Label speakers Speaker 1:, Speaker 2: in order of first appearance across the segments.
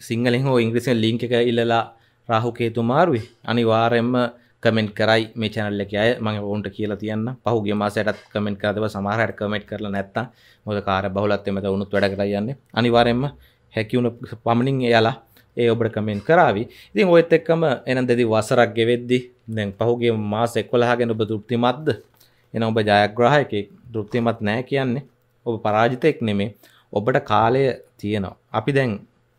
Speaker 1: සිංහලෙන් හෝ ඉංග්‍රිසින් ලිංක එක ඉල්ලලා රාහුකේතු මාරුයි අනිවාරෙන්ම කමෙන්ට් කරයි මේ චැනල්ල එක අය මගේ ඔවුන්ට කියලා තියන්න පහුගේ මාසයටත් කමෙන්ට් කරදව සමහරට කමෙන්ට් කරලා නැත්තම් මොකද කාර්ය බහුලත්වයෙන් මෙතන උනුත් වැඩ කරලා යන්නේ අනිවාර්යයෙන්ම හැකි වුණ පමණින් එයාලා ඒ ඔබට කමෙන්ට් කරાવી. ඉතින් ඔයත් එක්කම එහෙනම් දෙදි වසරක් ගෙවෙද්දි දැන් පහුගේ මාස 11 ගැන ඔබ තෘප්තිමත්ද? එහෙනම් ඔබ ජයග්‍රාහකෙක් තෘප්තිමත් නැහැ කියන්නේ ඔබ පරාජිතෙක් නෙමෙයි. ඔබට කාලය තියෙනවා. අපි දැන්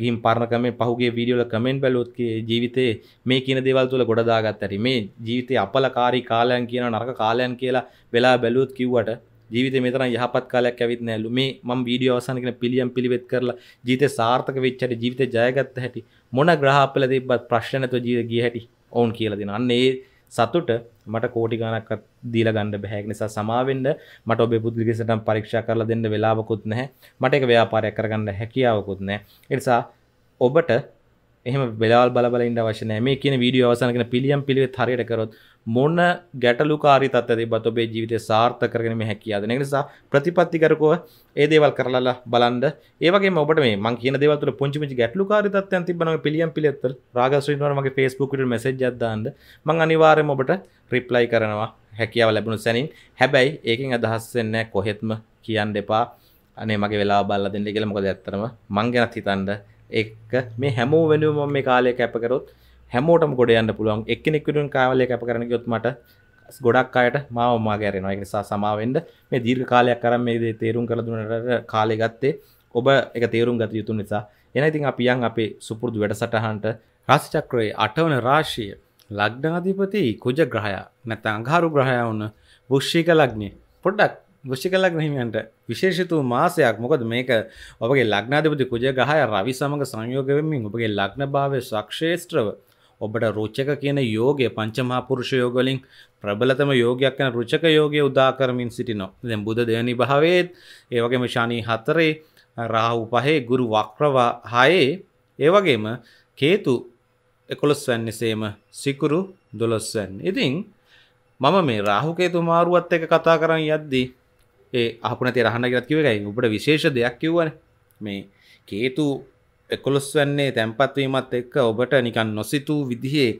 Speaker 1: ගිම් පරණකම පහුගේ වීඩියෝල කමෙන්ට් බැලොත්ගේ ජීවිතේ මේ කියන දේවල් තුළ ගොඩදාගත් ඇරි මේ ජීවිතය අපලකාරී කාලයන් කියන නරක කාලයන් කියලා වෙලා බැලූත් කිව්වට ජීවිත මෙතර යහපත් කාලයක් ඇවිත් නෑලු මේ මම වීඩියෝ අවසානගෙන පිළියම් පිළිවෙත් කරලා ජීවිතේ සාර්ථක වෙච්ච හැටි ජීවිතේ ජයගත්ත හැටි මොන ග්‍රහ අපල තිබ්බත් ප්‍රශ්න නැතුව ජීවිත ගිය හැටි ඔවුන් කියලා දෙනවා. අන්න ඒ සතුට මට කෝටි ගණක් දීල ගණඩ බැහැක් නිසා සමාවෙන්ඩ මට ඔබ පුද්ලිගෙසට පරීක්ෂා කරල දෙන්න වෙලාවකුත් නැහැ මට එක ව්‍යාපාරයක් කරගන්න හැකියාවකුත් නෑ එනිසා ඔබට එහම බෙලාල් බලබලන්න වශනය මේ කියන වීඩියෝ අවසනගෙන පිළියම් පිළිවෙත් හරියට කරොත් මොන ගැටලුකාරි තත්ත්ව තිබත් ඔබේ ජීවිතය සාර්ථක කරගෙන මේ හැකියාවද ඒක නිසා ප්‍රතිපත්තිකරකව ඒ දේවල් කරලා බලන්න ඒ වගේම ඔබට මේ මං කියන දේවල් තුළ පුංචි පුංචි ගැටලුකාරී තත්ත්වයන් තිබ්බනම් පිළියම් පිළියත්තර රාගස්වින් වර මගේ Facebook වලට මැසේජ් එකක් දාන්න මං අනිවාර්යයෙන්ම ඔබට රිප්ලයි කරනවා හැකියාව ලැබුණු සැනින් හැබැයි ඒකෙන් අදහස් වෙන්නේ කොහෙත්ම කියන්න එපා අනේ මගේ වෙලා බල්ලා දෙන්න කියලා මොකද ඇත්තටම මං ගැනත් හිතන්න ඒක මේ හැමෝ වෙනුවම මේ කාලය කැප කරොත් හැමෝටම ගොඩ යන්න පුළුවන් එක්කෙනෙක්විටුන් කාවලය කැප කරන ගොත් මට ගොඩක් අයට මාව මාගැරෙනවා නිසා සමාවෙන්ඩ මේ දීර්ඝ කාලයක් කරම් මේ දේ තේරුම් කළ දුන්නට කාලෙ ගත්තේ ඔබ එක තේරුම් ගත යුතු නිසා එන ඉතින් අපියන් අපේ සුපුරදු වැඩසටහන්ට රාසිචක්‍රයේ අටවන රාශිය ලග්නාධිපති කුජ ග්‍රහයා නැත අංහාරු ග්‍රහය වන්න භෂ්ෂික ලග්නය පොඩ්ඩක් භෂ්ි කලක් නහිමියන්ට විශේෂතු මාසයක් මොකද මේක ඔබගේ ලක්නාධපති කුජ ගහය රවි සමඟ සංයෝගවෙමින් ඔබගේ ලක්න භාවය ශක්ෂේත්‍රව ඔබට රුචක කියන යෝගය පංචමහාපුරුෂ යෝගලින් ප්‍රබලතම යෝගයක් යන රුචක යෝගය උදා කරමින් සිටිනවා. දැන් බුධ දෙවනි භාවයේත් ඒ වගේම ශනි හතරේ රාහු පහේ ගුරු වක්‍රව හයේ ඒ වගේම කේතු 11 වෙනිසෙම සිකුරු 12 වෙනි. ඉතින් මම මේ රාහු කේතු මාරුවත් එක කතා කරන් යද්දී ඒ අහපු නැති රහණ කියලා කිව්ව එකයි. ඔබට විශේෂ දෙයක් කිව්වනේ. මේ කේතු එකොළොස් වන්නේ තැන්පත්වීමත් එක්ක ඔබට නිකන් නොසිතූ විදිහේ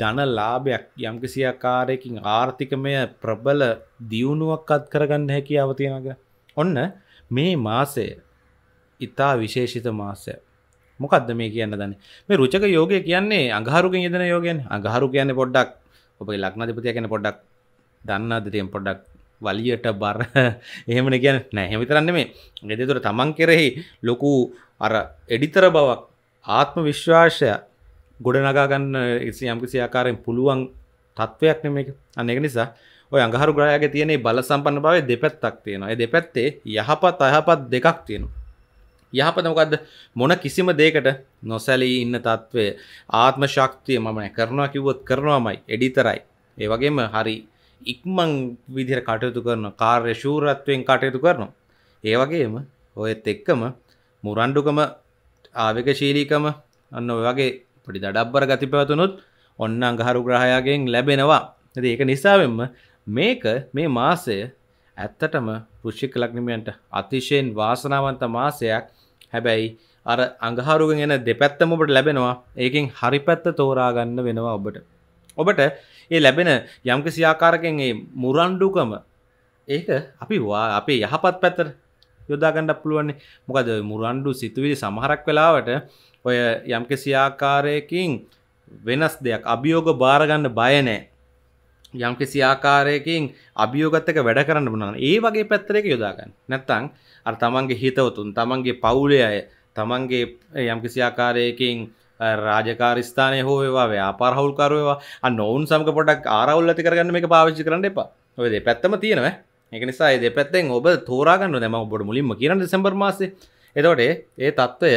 Speaker 1: ධන ලාභයක් යම්කිසියාකාරයකින් ආර්ථිකමය ප්‍රබල දියුණුවක් අත් කරගන්න හැකියාව තියෙනක ඔන්න මේ මාසය ඉතා විශේෂිත මාසය මොකක්ද මේ කියන්න දන්න මේ රුචක යෝගය කියන්නේ අඟහරුගෙන් යෙදෙන යෝගෙන් අඟහරු කියන්නේ පොඩ්ඩක් ඔබේ ලක්නධිපතිය කියන පොඩ්ඩක් දන්නාදතියෙන් පොඩ්ඩක් වලියට බර එහෙමන කියන නැහැමිතරන්න මේ ගෙදතුර තමන් කෙරෙහි ලොකු අර එඩිතර බවක් ආත්ම විශ්වාසය ගොඩනගාගන්න ඉසි යම්කිසි ආකාරයෙන් පුළුවන් තත්ත්වයක් නෙම අනෙක නිසා ඔය අඟහරු ග්‍රහයාගේ තියෙන බල සම්පන්න භාවය දෙපැත්තක් තියෙනවා. ඒ දෙපැත්තේ යහපත් අයහපත් දෙකක් තියෙනවා. යහපත මොකද්ද? මොන කිසිම දෙයකට නොසැලී ඉන්න తත්වය, ආත්ම ශක්තිය මම කරනවා කිව්වොත් කරනවාමයි, එඩිතරයි. ඒ වගේම හරි ඉක්මං විදිර කටයුතු කරන කාර්ය ශූරත්වයෙන් කටයුතු කරනවා. ඒවගේම ඔයත් එක්කම මුරණ්ඩුකම ආවකශීලීකම අන්න වගේ පොඩි දඩබ්බර ගති පැවතුනුත් ඔන්න අඟහරු ග්‍රහයාගෙන් ලැබෙනවා ඇති ඒක නිසාවෙන්ම මේක මේ මාසය ඇත්තටම පුෘෂික ලක්නිමියන්ට අතිශයෙන් වාසනාවන්ත මාසයක් හැබැයි අර අඟහරුගෙන් එන දෙපැත්තම ඔබට ලැබෙනවා ඒකින් හරි පැත්ත තෝරාගන්න වෙනවා ඔබට ඔබට ඒ ලැබෙන යම්ක සියාකාරකෙන් ඒ මුරන්්ඩුකම ඒක අපි වා අපේ යහපත් පැත්තර යොදාගණ්ඩක් පුළුවන්නේ මොකද මුරන්්ඩු සිතුවිලි සමහරක් වෙලාවට ඔය යම්ක සියාකාරයකින් වෙනස් දෙයක් අභියෝග භාරගන්න බයනෑ යම් කිසි ආකාරයකින් අභියෝගත්තක වැඩ කරන්න බුණන ඒ වගේ පැත්තරක යොදාගන්න නැත්තං අ තමන්ගේ හිතවතුන් තමන්ගේ පවුලේ අය තමන්ගේ යම් කිසි ආකාරයකින් රාජකාරස්ථානය හෝ ඒවා ව්‍යාපාර හවුල්කරුවවා අන්න ඔවුන් සමක පොටක් ආරවුල් ඇති කරගන්න මේ පාවිච්චි කරන්න එපා ඔය දෙ පැත්තම තියෙනව එක නිසා ඒ දෙපැත්තෙන් ඔබ තෝරාගන්න දැම ඔබට මුලින්ම කියන දෙසැම්බර් මාස එතකොට ඒ තත්ත්වය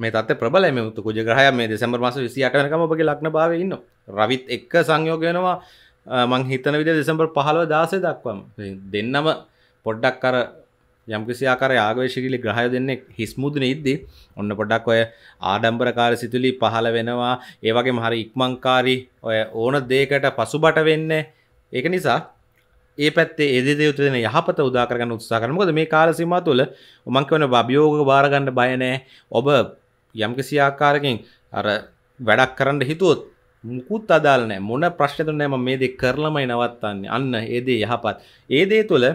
Speaker 1: මේ තත් ප්‍රබල මුතු කුජග්‍රහය මේ දෙසැම්බර් මාස විසියටනකම ඔබගේ ලක්න භාවඉන්න රවිත් එක්ක සංයෝග වෙනවා මං හිතන විද දෙසම්බර් පහලව දාසය දක්වම් දෙන්නම පොඩ්ඩක් කර යම්කිසියාකර ආගවේශකිලි ග්‍රහය දෙන්නෙක් හිස්මුදන ඉද්දි ඔන්න පොඩක් ඔය ආඩම්බරකාර සිතුලි පහළ වෙනවා ඒවගේ හරි ඉක්මංකාරී ඔය ඕන දේකට පසුබට වෙන්න ඒක නිසා ඒ පැත්තේ ඒද යුතුන යහපත උදාකරගන්න උත්සාකරමකද මේ කාලසිම තුළ උමංකවන භභියෝග භාරගණ්ඩ බයනෑ ඔබ යම්කිසි ආකාරකින් අර වැඩක් කරන්න හිතුවොත් මුකුත් අදාලනෑ මොන ප්‍රශ්නතුනෑ ම මේ දෙ කරලමයි නවත්තන්නේ අන්න ඒදේ යහපත් ඒදේ තුළ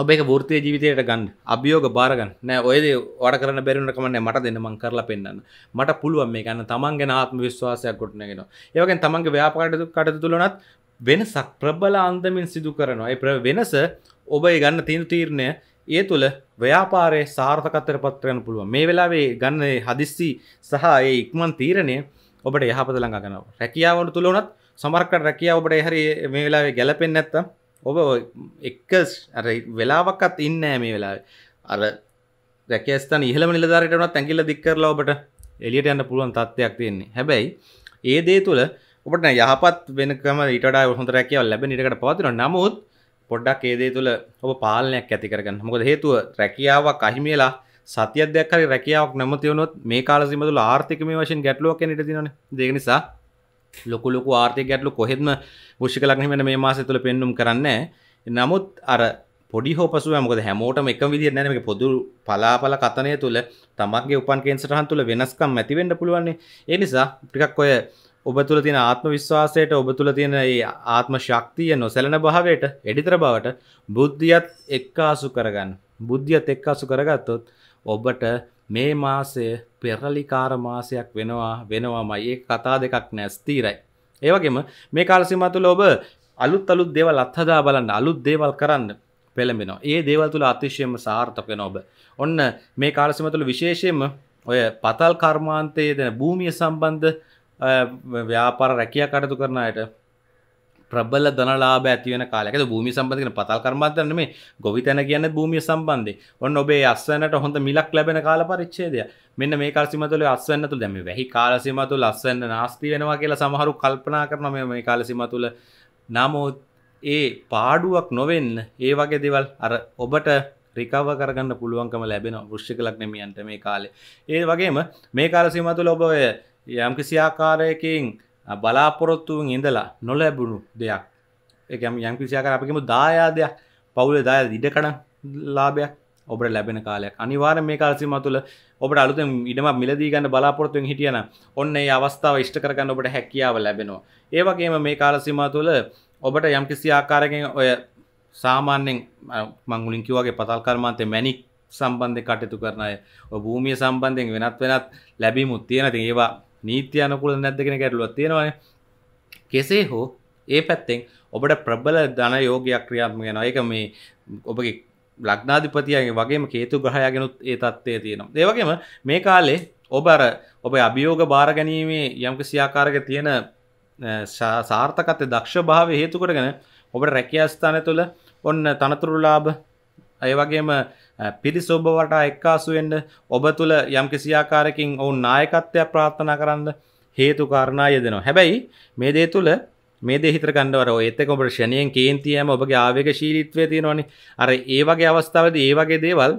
Speaker 1: ඔබේ ෘතිය ජීවිතයට ගන්න අභියෝග බාරගන්න නෑ ඔයද වඩ කරන බැරිනටකමන මට දෙන්නමං කරලා පෙන්න්න මට පුළුවන් මේ ගන්න තමන්ගෙන ආත්ම විශ්වාසයක් ගොටනගෙන ඒවගෙන් තමන්ගේ ව්‍යාපාටතු කටතු තුළනත් වෙනසක් ප්‍රබල අන්දමින් සිදු කරනවා ප්‍ර වෙනස ඔබයි ගන්න තිීන් තීරණය ඒ තුළ ව්‍යාපාරය සාර්ථකත්තර පත්වයන පුළුවන් මේ වෙලාවේ ගන්න හදිස්සි සහ ඒ ඉක්මන් තීරණය ඔබට යහපත ළඟගෙනව රැකියාවට තුළනත් සමරකට රැකියාව ඔබට හරි මේ වෙලාවේ ගැලපෙන් නැත්තම් ඔබ එක්ක අර වෙලාවක්කත් ඉන්න මේ වෙලා අර රැකස්තන ඉහළ නිලධාරයටනත් ඇැකිල්ල දික්කරලා ඔබට එලියට යන්න පුළුවන් තත්ත්වයක් තියෙන්නේ හැබැයි ඒ දේ තුළ ඔබට යහපත් වෙනකම ඉට හොඳ රැකව ලැබ නිටකට පවතින නමුත් පොඩ්ඩක් ඒදේ තුළ ඔබ පාලනයක් ඇති කරගන්න මොකද හේතුව රැකියාවක් අහිමේලා සතියදයක් හරි රැකියාවක් නැමතිවනොත් මේ කාලසිමතුල ආර්ථිකම වශයෙන් ගැටලුවක් නට දින දෙක නිසා ලොකුලොකු ආර්ථය ගැටලු කොහෙත්ම පුෂ්ි කලක්නීමට මේ මාස තුළ පෙන්නුම් කරන්න නමුත් අර පොඩි හෝපසුව මොකද හැමෝටම එක විදිිය නැනක පොදු පලාපල කතනය තුළ තමන්ගේ උපන් කෙන්සටහන් තුළ වෙනස්කම් ඇතිවෙන්ඩ පුළුවන්නේ ඒ නිසා ටිකක් ඔය ඔබ තුළ තියෙන ආත්ම විශ්වාසයට ඔබ තුළ තියෙන ආත්ම ශක්තිය නොසැලන භාවයට එඩිතර බවට බුද්ධියත් එක්කාසු කරගන්න බුද්ධියත් එක්කාසු කරගත්තොත් ඔබට මේ මාසය පෙරලිකාර මාසයක් වෙනවා වෙනවාමයි ඒ කතා දෙකක් නැස්තීරයි. ඒවගේම මේ කාලසිම තුළ ඔබ අලුත් අලුත් දේවල් අත්හදා බලන්න අලුත් දේවල් කරන්න පෙළඹෙනවා ඒ දේවල් තුළ අතිශයම සාර්ථක වෙන ඔබ. ඔන්න මේ කාලසිම තුළ විශේෂයෙන්ම ඔය පතල් කර්මාන්තයේ දෙන භූමිය සම්බන්ධ ව්‍යාපාර රැකියා කටයුතු කරන අයට ප්‍රබල දනලාබ ඇතිවන කාලක භූමි සම්බන්ධන පතල් කර්මාන්තන මේ ගොවිතැන කියන්න භූමිය සම්බන්ධය ඔන්න ඔබේ අස්සනට හොඳ මිලක් ලැබෙන කාල පරිච්චේදය මෙන්න මේ කාලසිමතුල අස්වන්න තුළ දැම වැහි කාලසිමතු ලස්සන්න නාස්ති වෙනවා කියලා සමහරු කල්පනා කරන මේ කාලසිම තුළ නමුත් ඒ පාඩුවක් නොවෙන්න ඒ වගේ දෙවල් අර ඔබට රිකව කරගන්න පුළුවන්කම ලැබෙන ෘෂ්ික ලක්නමියන්ට මේ කාලේ ඒ වගේම මේ කාලසිම තුළ ඔබ යම් කිසිආකාරයකින් බලාපොරොත්තුවන් ඉඳලා නොලැබුණු දෙයක් එකම යම්කිසියා කර අපිකම දායාදයක් පවුලේ දාය ඉඩකඩ ලාභයක් ඔබට ලැබෙන කාලයක් අනිවාර මේ කාලසිම තුළ ඔබට අලුත ඉඩම මිලදී ගන්න බලාපොරොත්තුවෙන් හිටියන ඔන්න ඒ අවස්ථාව ඉෂ්ට කරගන්න ඔබට හැකියාව ලැබෙනවා ඒ වගේම මේ කාලසිම තුළ ඔබට යම්කිසි ආකාරයෙන් ඔය සාමාන්‍යෙන් මංගුලින් කිවගේ පතල් කර්මාන්තය මැනික් සම්බන්ධය කටයුතු කරන අය භූමිය සම්බන්ධයෙන් වෙනත් වෙනත් ලැබීමුත් තියෙනති ඒවා නීති අනකුල නැද්ද කෙන ගැටලුවක් තියෙනවානේ කෙසේ හෝ ඒ පැත්තෙන් ඔබට ප්‍රබල ධන යෝගයක් ක්‍රියාත්මක වෙනවා. ඒක මේ ඔබගේ ලග්නාධිපතියගේ වගේම හේතු ග්‍රහයගෙනුත් ඒ තත්ත්වය තියෙනවා. ඒ වගේම මේ කාලේ ඔබ අර ඔබේ අභියෝග බාර ගැනීමේ යම්කිසි ආකාරයක තියෙන සාර්ථකත්වයේ දක්ෂභාවය හේතු කොටගෙන ඔබට රැකියා ස්ථානය තුළ ඔන්න තනතුරු ලාභ ඒවගේම පිරිස් ඔබවට එක්කාසුවෙන්ට ඔබ තුළ යම් කිසියාකාරකින් ඔවුන් නායකත්වයක් ප්‍රාර්ථනා කරන්න හේතු කාරණය දෙනවා හැබැයි මේ දේ තුළ මේ හිත ගන්නවර එතක ඔබට ෂණයෙන් කේන්තියම ඔබගේ ආවේග ශීලිත්වය තියෙනවනි අර ඒවගේ අවස්ථාවද ඒවගේ දේවල්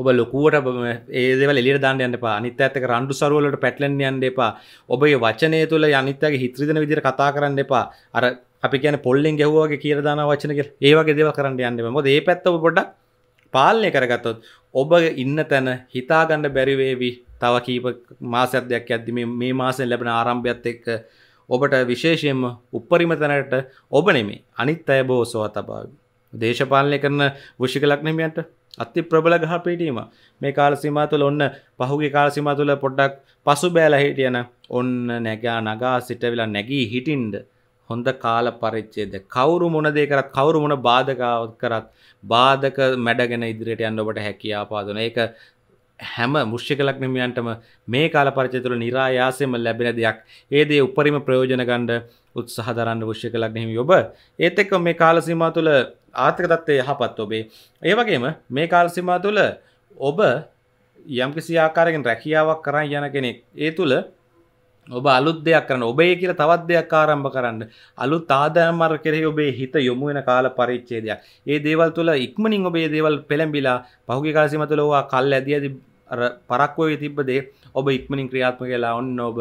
Speaker 1: ඔබ ලොකුවට ඒදවල ලි දාන්නයන්න පා අනිත ඇතක රන්ඩු සරුවලට පැටලෙන් යන්න එපා ඔබගේ වචනය තුළ අනිත්තගේ හිත්‍රදන විදිර කතා කරන්න එපා අර අපි කියන පොල්ලෙන් ගැහුවගේ කියරදාන වචන කිය ඒවගේ දෙව කරන්න යන්න මොද ඒ පැත්ත පොඩ පාලනය කරගත්තොත් ඔබ ඉන්න තැන හිතාගන්න බැරිවේවි තව කීප මාසයක් දෙයක් ඇද්දි මේ මාසෙන් ලැබෙන ආරම්භයක්ත් එක්ක ඔබට විශේෂයෙන්ම උපරිම තැනට ඔබ නෙමේ අනිත් අය බෝසවා තබාව දේශපාලනය කරන විෂික ලක්නමයන්ට අති ප්‍රබල ගහ පිටීම මේ කාලසිමා තුළ ඔන්න පහුගේ කාලසිමා තුළ පොඩ්ඩක් පසු බෑල හිටියන ඔන්න නැගා නගා සිටවෙලා නැගී හිටින්ඩ හොඳ කාල පරිච්චේද කවුරු මොන දේ කරත් කවුරු මොන බාධකාවත් කරත් බාධක මැඩගෙන ඉදිරියට යන්න ඔබට හැකියා පාදන ඒක හැම මුෂ්‍යක ලක්නමියන්ටම මේ කාල පරිචය තුළ නිරායාසයම ලැබෙන දෙයක් ඒදේ උපරිම ප්‍රයෝජන ගණ්ඩ උත්සහ දරන්න විෂ්‍යක ලක්නෙහිම ඔබ ඒත් එක්ක මේ කාලසීමා තුළ ආර්ථික තත්ත්වය යහපත් ඔබේ ඒ වගේම මේ කාලසීමා තුළ ඔබ යම්කිසි ආකාරයෙන් රැකියාවක් කරන්න යන කෙනෙක් ඒ තුළ ඔබ අලුත් දෙයක් කරන ඔබේ කියල තවත් දෙයක් ආරම්භ කරන්න අලු තාදෑමර කෙරෙහි ඔබේ හිත යොමු වෙන කාල පරිච්චේදයක් ඒ දේවල් තුළ ඉක්මනින් ඔබේ දේවල් පෙළඹිලා පහුගේ කාසිමතුලවා කල් ඇදිඇදි පරක්වය තිබ්බදේ ඔබ ඉක්මනින් ක්‍රියාත්ම කියලා ඔන්න ඔබ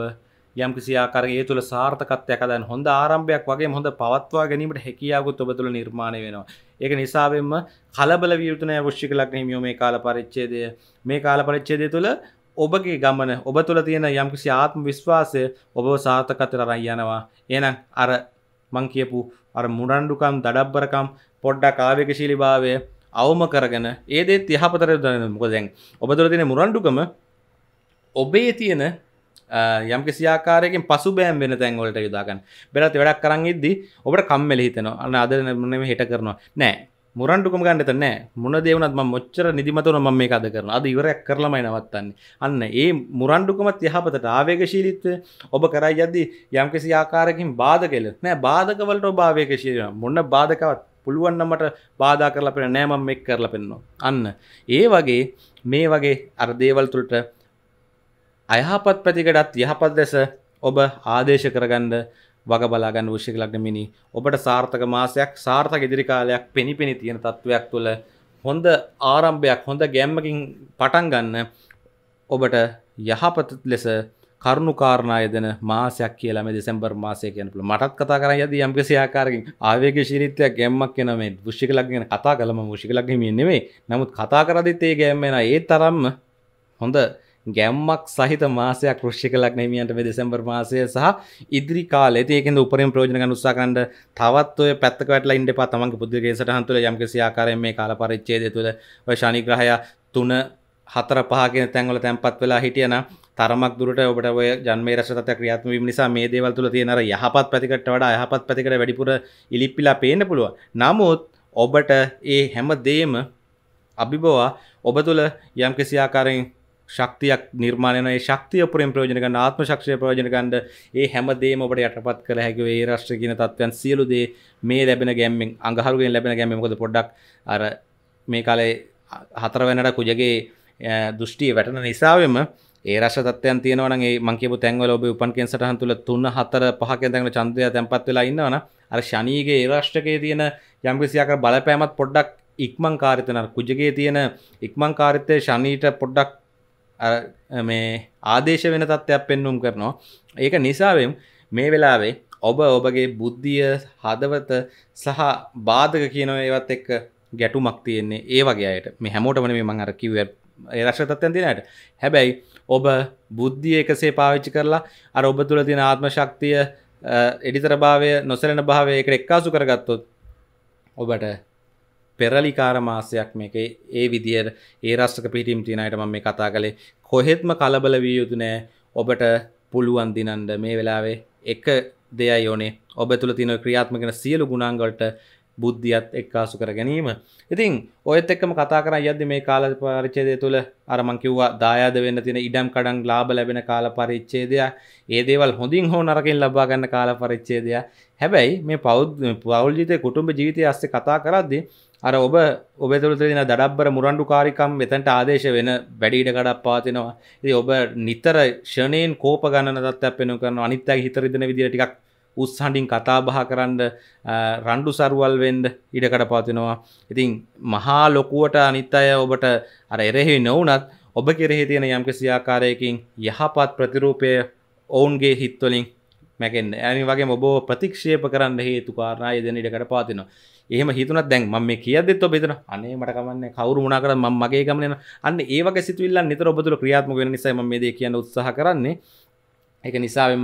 Speaker 1: යම් කිසියාකර ඒ තුළ සාර්ථකත්වයක් අදන් හොඳ ආරම්භයක් වගේ හොඳ පවත්වා ගැනීමට හැකියාවකුත් ඔබ තුළ නිර්මාණය වෙනවා ඒක නිසාවෙන්ම කලබල වියුතුනය වෘෂ්ික ලක්න හිමියෝ මේ කාල පරිච්චේදය මේ කාල පරිච්චේදය තුළ ඔබගේ ගමන ඔබ තුළ තියෙන යම්කිසි ආත්ම විශ්වාසය ඔබව සාර්ථකතර රයි යනවා එනම් අර මං කියපු අර මුරණ්ඩුකම් දඩබ්බරකම් පොඩ්ඩක් ආවේගශීලී භාවය අවම කරගෙන ඒ දේත් යහපතර මොකද දැන් ඔබ තුළ තියෙන මුරණ්ඩුකම ඔබේ තියෙන යම් සියාකාරයෙන් පසු බෑම් වෙන තැන්වලට යුදාගන්න බෙරත් වැඩක් කරන්න ඉද්දී ඔබට කම්මෙලි හිතනවා අන්න අද නෙම හිට කරනවා නෑ මුරන්ටුකම ගන්න එතන නෑ මොන දේවුණත් මම මොච්චර නිදිමත වුණා මම මේක අද කරනවා අද ඉවරයක් කරලාමයි නවත්තන්නේ අන්න ඒ මුරන්ඩුකමත් යහපතට ආවේගශීලීත්වය ඔබ කරයි යද්දී යම්කිසි ආකාරයකින් බාධකෙල නෑ බාධක වලට ඔබ ආවේගශීලී වෙනවා මොන බාධකවත් පුළුවන් නම් මට බාධා කරලා පෙන්න නෑ මම මේක කරලා පෙන්නනවා අන්න ඒ වගේ මේ වගේ අර දේවල් තුලට අයහපත් පැතිකඩත් යහපත් දැස ඔබ ආදේශ කරගන්න වග බලාගන්න වෘෂික ලග්න මිනි ඔබට සාර්ථක මාසයක් සාර්ථක ඉදිරි කාලයක් පෙනිපෙනී තියෙන තත්වයක් තුළ හොඳ ආරම්භයක් හොඳ ගැම්මකින් පටන් ගන්න ඔබට යහපත ලෙස කරුණුකාරණය දෙන මාසයක් කියලා මේ දෙසැම්බර් මාසය කියන පුළුවන්. මටත් කතා කරන්න යද්දී යම් කිසි ආකාරකින් ආවේගශීලීත්වයක් ගැම්මක් වෙන මේ වෘෂික ලග්න ගැන කතා කළම වෘෂික ලග්න හිමියෙ නෙමෙයි. නමුත් කතා කරද්දිත් ඒ ගැම්ම එන ඒ තරම්ම හොඳ ගැම්මක් සහිත මාසයක් කෘෂිකලක් නැමියන්ට මේ දෙසැම්බර් මාසය සහ ඉදිරි කාල ඒකෙන් උපරිම ප්‍රෝජන උත්සා කරන්න තවත් ඔය පැත්තකට ඉන්න එපා තමන්ගේ පුද්ගලගේ සටහන්තුල යම්කිසි ආකාරයෙන් මේ කාල පරිච්ඡේදය තුළ ඔය ශනි ග්‍රහය තුන හතර පහගෙන තැන්වල තැන්පත් වෙලා හිටියන තරමක් දුරට ඔබට ඔය ජන්මේ රශතත ක්‍රියාත්ම වීම නිසා මේ දේවල් තුළ තියෙන අර යහපත් පැතිකඩට වඩා යහපත් පැතිකඩ වැඩිපුර ඉලිප්පිලා පේන්න පුළුවන්. නමුත් ඔබට ඒ හැම දෙයක්ම අභිබවා ඔබ තුළ යම්කිසි ආකාරයෙන් ශක්තියක් නිර්මාණයන ශක්තිය පුරෙන් ප්‍රයෝජනක ආත්ම ශක්ෂය ප්‍රයෝජනකන්ඩ ඒ හැමදේම ඔබට යටපත් කළ හැකි ඒ රශ්්‍ර කියන තත්වයන් සියලුදේ මේ ලැබෙන ගැම්මෙන් අඟහරුගෙන් ලැබෙන ගැමකොද පොඩ්ඩක් අර මේ කාලේ හතර වෙනට කුජගේ දෘෂ්ටිය වැටන නිසාවෙම ඒ රශ තත්යන් තියනවන මංකපු තැන්වල ඔබ උපන් කෙන්සටහන් තුළ තුන්න හතර පහක තැන චන්දය තැන්පත් වෙලා ඉන්නවන අර ශනීගේ ඒරාෂ්ටකයේ තියෙන යම්කිසියාක බලපෑමත් පොඩ්ඩක් ඉක්මං කාරිතන කුජගේ තියෙන ඉක්මං කාරිතය ශනීට පොඩ්ඩක් මේ ආදේශ වෙන තත්ත්වයක් පෙන්නුම් කරනවා ඒක නිසාවෙන් මේ වෙලාවේ ඔබ ඔබගේ බුද්ධිය හදවත සහ බාධක කියනව ඒවත් එක්ක ගැටුමක් තියෙන්නේ ඒ වගේ අයට මේ හැමෝටම මේ මං අර කිව්ව ඒ රක්ෂ තත්ත්වයන් තියෙනට හැබැයි ඔබ බුද්ධිය එකසේ පාවිච්චි කරලා අර ඔබ තුළ තියෙන ආත්ම ශක්තිය එඩිතර භාවය නොසැලෙන භාවය එකට එක්කාසු කරගත්තොත් ඔබට පෙරලිකාර මාසයක් මේක ඒ විදියට ඒ රස්්ක පිටිම් තිනයට ම මේ කතා කළේ කොහෙත්ම කලබල විය යුතු නෑ ඔබට පුළුවන් දිනන්ඩ මේ වෙලාවේ එක දෙයයි ඕනේ ඔබ තුළ තින ක්‍රියාත්මකෙන සියලු ගුණාන්ගොලට බුද්ධියත් එක්කාසු කර ගැනීම ඉතින් ඔයත් එක්කම කතා කර යද්දි මේ කාල පරිච්චේදය තුළ අරමංකිව්වා දායාද වෙන්න තින ඉඩම් කඩන් ලාබ ලැබෙන කාල පරිච්චේදයක් ඒ දේවල් හොඳින් හෝ නරකින් ලබා ගන්න කාල පරිච්චේදය හැබැයි මේ පෞද් පෞද්ජිතය කුටුම්ඹ ජීවිතය අස්සේ කතා කරද්දි අර ඔබ ඔබ තුළ තින දඩබ්බර මුරන්ඩු කාරිකම් මෙතැන්ට ආදේශ වෙන වැඩීට කඩක් පාතිනවා ඒ ඔබ නිතර ෂණයෙන් කෝප ගණන තත් පෙන කරන අනිත්තයි හිතරිදන විදිරටික් උත්හන්ඩින් කතාබහ කරන්න රණ්ඩු සරුවල් වෙන්ඩ ඉඩකට පාතිනවා ඉතින් මහා ලොකුවට අනිත් අය ඔබට අර එරෙහි නොවනත් ඔබ කෙරෙහි තියෙන යම්කිසි ආකාරයකින් යහපත් ප්‍රතිරූපය ඔවුන්ගේ හිත්වලින් මැකෙන් ඇනි වගේ ඔබෝ ප්‍රතික්ෂේප කරන්න හේතු කාරණා යදනට කට පාතිනවා එහෙම හිතුනත් දැන් මම මේ කියද්දෙත් ඔබ හිතන අනේ මට කමන්නේ කවුරු මොනා කරත් මම මගේ ගමන යන අන්න ඒ වගේ සිතුවිල්ලන් නිතර ඔබ තුළ ක්‍රියාත්මක වෙන නිසා මම මේ දේ කියන්න උත්සාහ කරන්නේ එක නිසාම